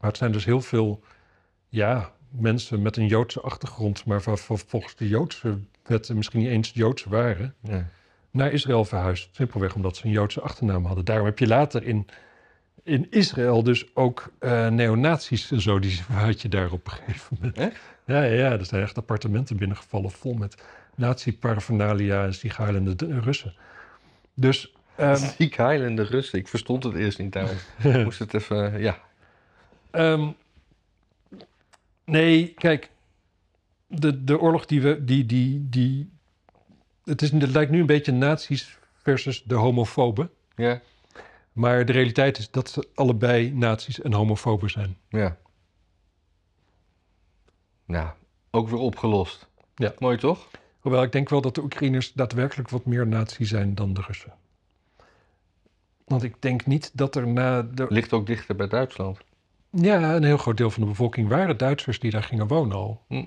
Maar het zijn dus heel veel ja, mensen met een Joodse achtergrond, maar volgens de Joodse wetten misschien niet eens Joodse waren, ja. naar Israël verhuisd. Simpelweg omdat ze een Joodse achternaam hadden. Daarom heb je later in in Israël dus ook uh, en zo, die had je daar op gegeven moment. Ja, ja, er zijn echt appartementen binnengevallen vol met nazi-paraphernalia en ziekheilende Russen. Dus... Um, ehm,
ziekheilende Russen, ik verstond het eerst niet daarom. ik moest het even, eh, ja.
Ehm, nee, kijk, de, de oorlog die we, die, die, die, het, is, het lijkt nu een beetje nazi's versus de homofoben. Ja. Maar de realiteit is dat ze allebei nazi's en homofoben zijn.
Ja. Nou, ook weer opgelost. Ja. Mooi toch?
Hoewel ik denk wel dat de Oekraïners daadwerkelijk wat meer nazi zijn dan de Russen. Want ik denk niet dat er na. De... Ligt ook dichter bij Duitsland. Ja, een heel groot deel van de bevolking waren Duitsers die daar gingen wonen al. Hm.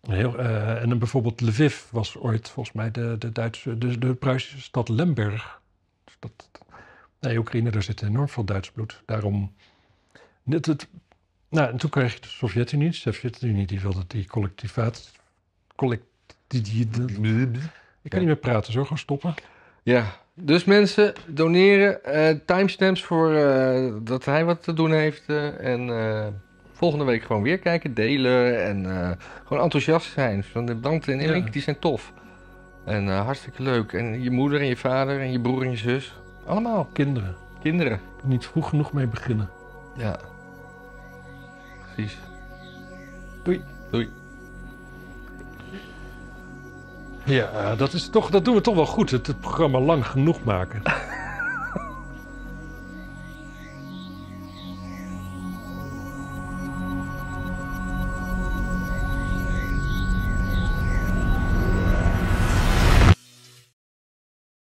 Heel, eh, en bijvoorbeeld Lviv was ooit volgens mij de, de Duitse, de, de Pruisische stad Lemberg dat, nee, Oekraïne, daar zit enorm veel Duits bloed. Daarom, net het, nou, en toen kreeg je de Sovjet-Unie. De Sovjet-Unie die wilde die collectivaat, collect, ik kan niet meer praten, zo gaan stoppen. Ja,
dus mensen doneren eh, timestamps voor eh, dat hij wat te doen heeft. Uh, en volgende week gewoon weer kijken, delen en gewoon enthousiast zijn. van de branden en Erik, die zijn tof. En eh, hartstikke leuk. En je moeder en je vader en je broer en je zus.
Allemaal. Kinderen. Kinderen. Niet vroeg genoeg mee beginnen. Ja. Precies. Doei. Doei. Ja, eh, dat, is toch, dat doen we toch wel goed. het programma lang genoeg maken.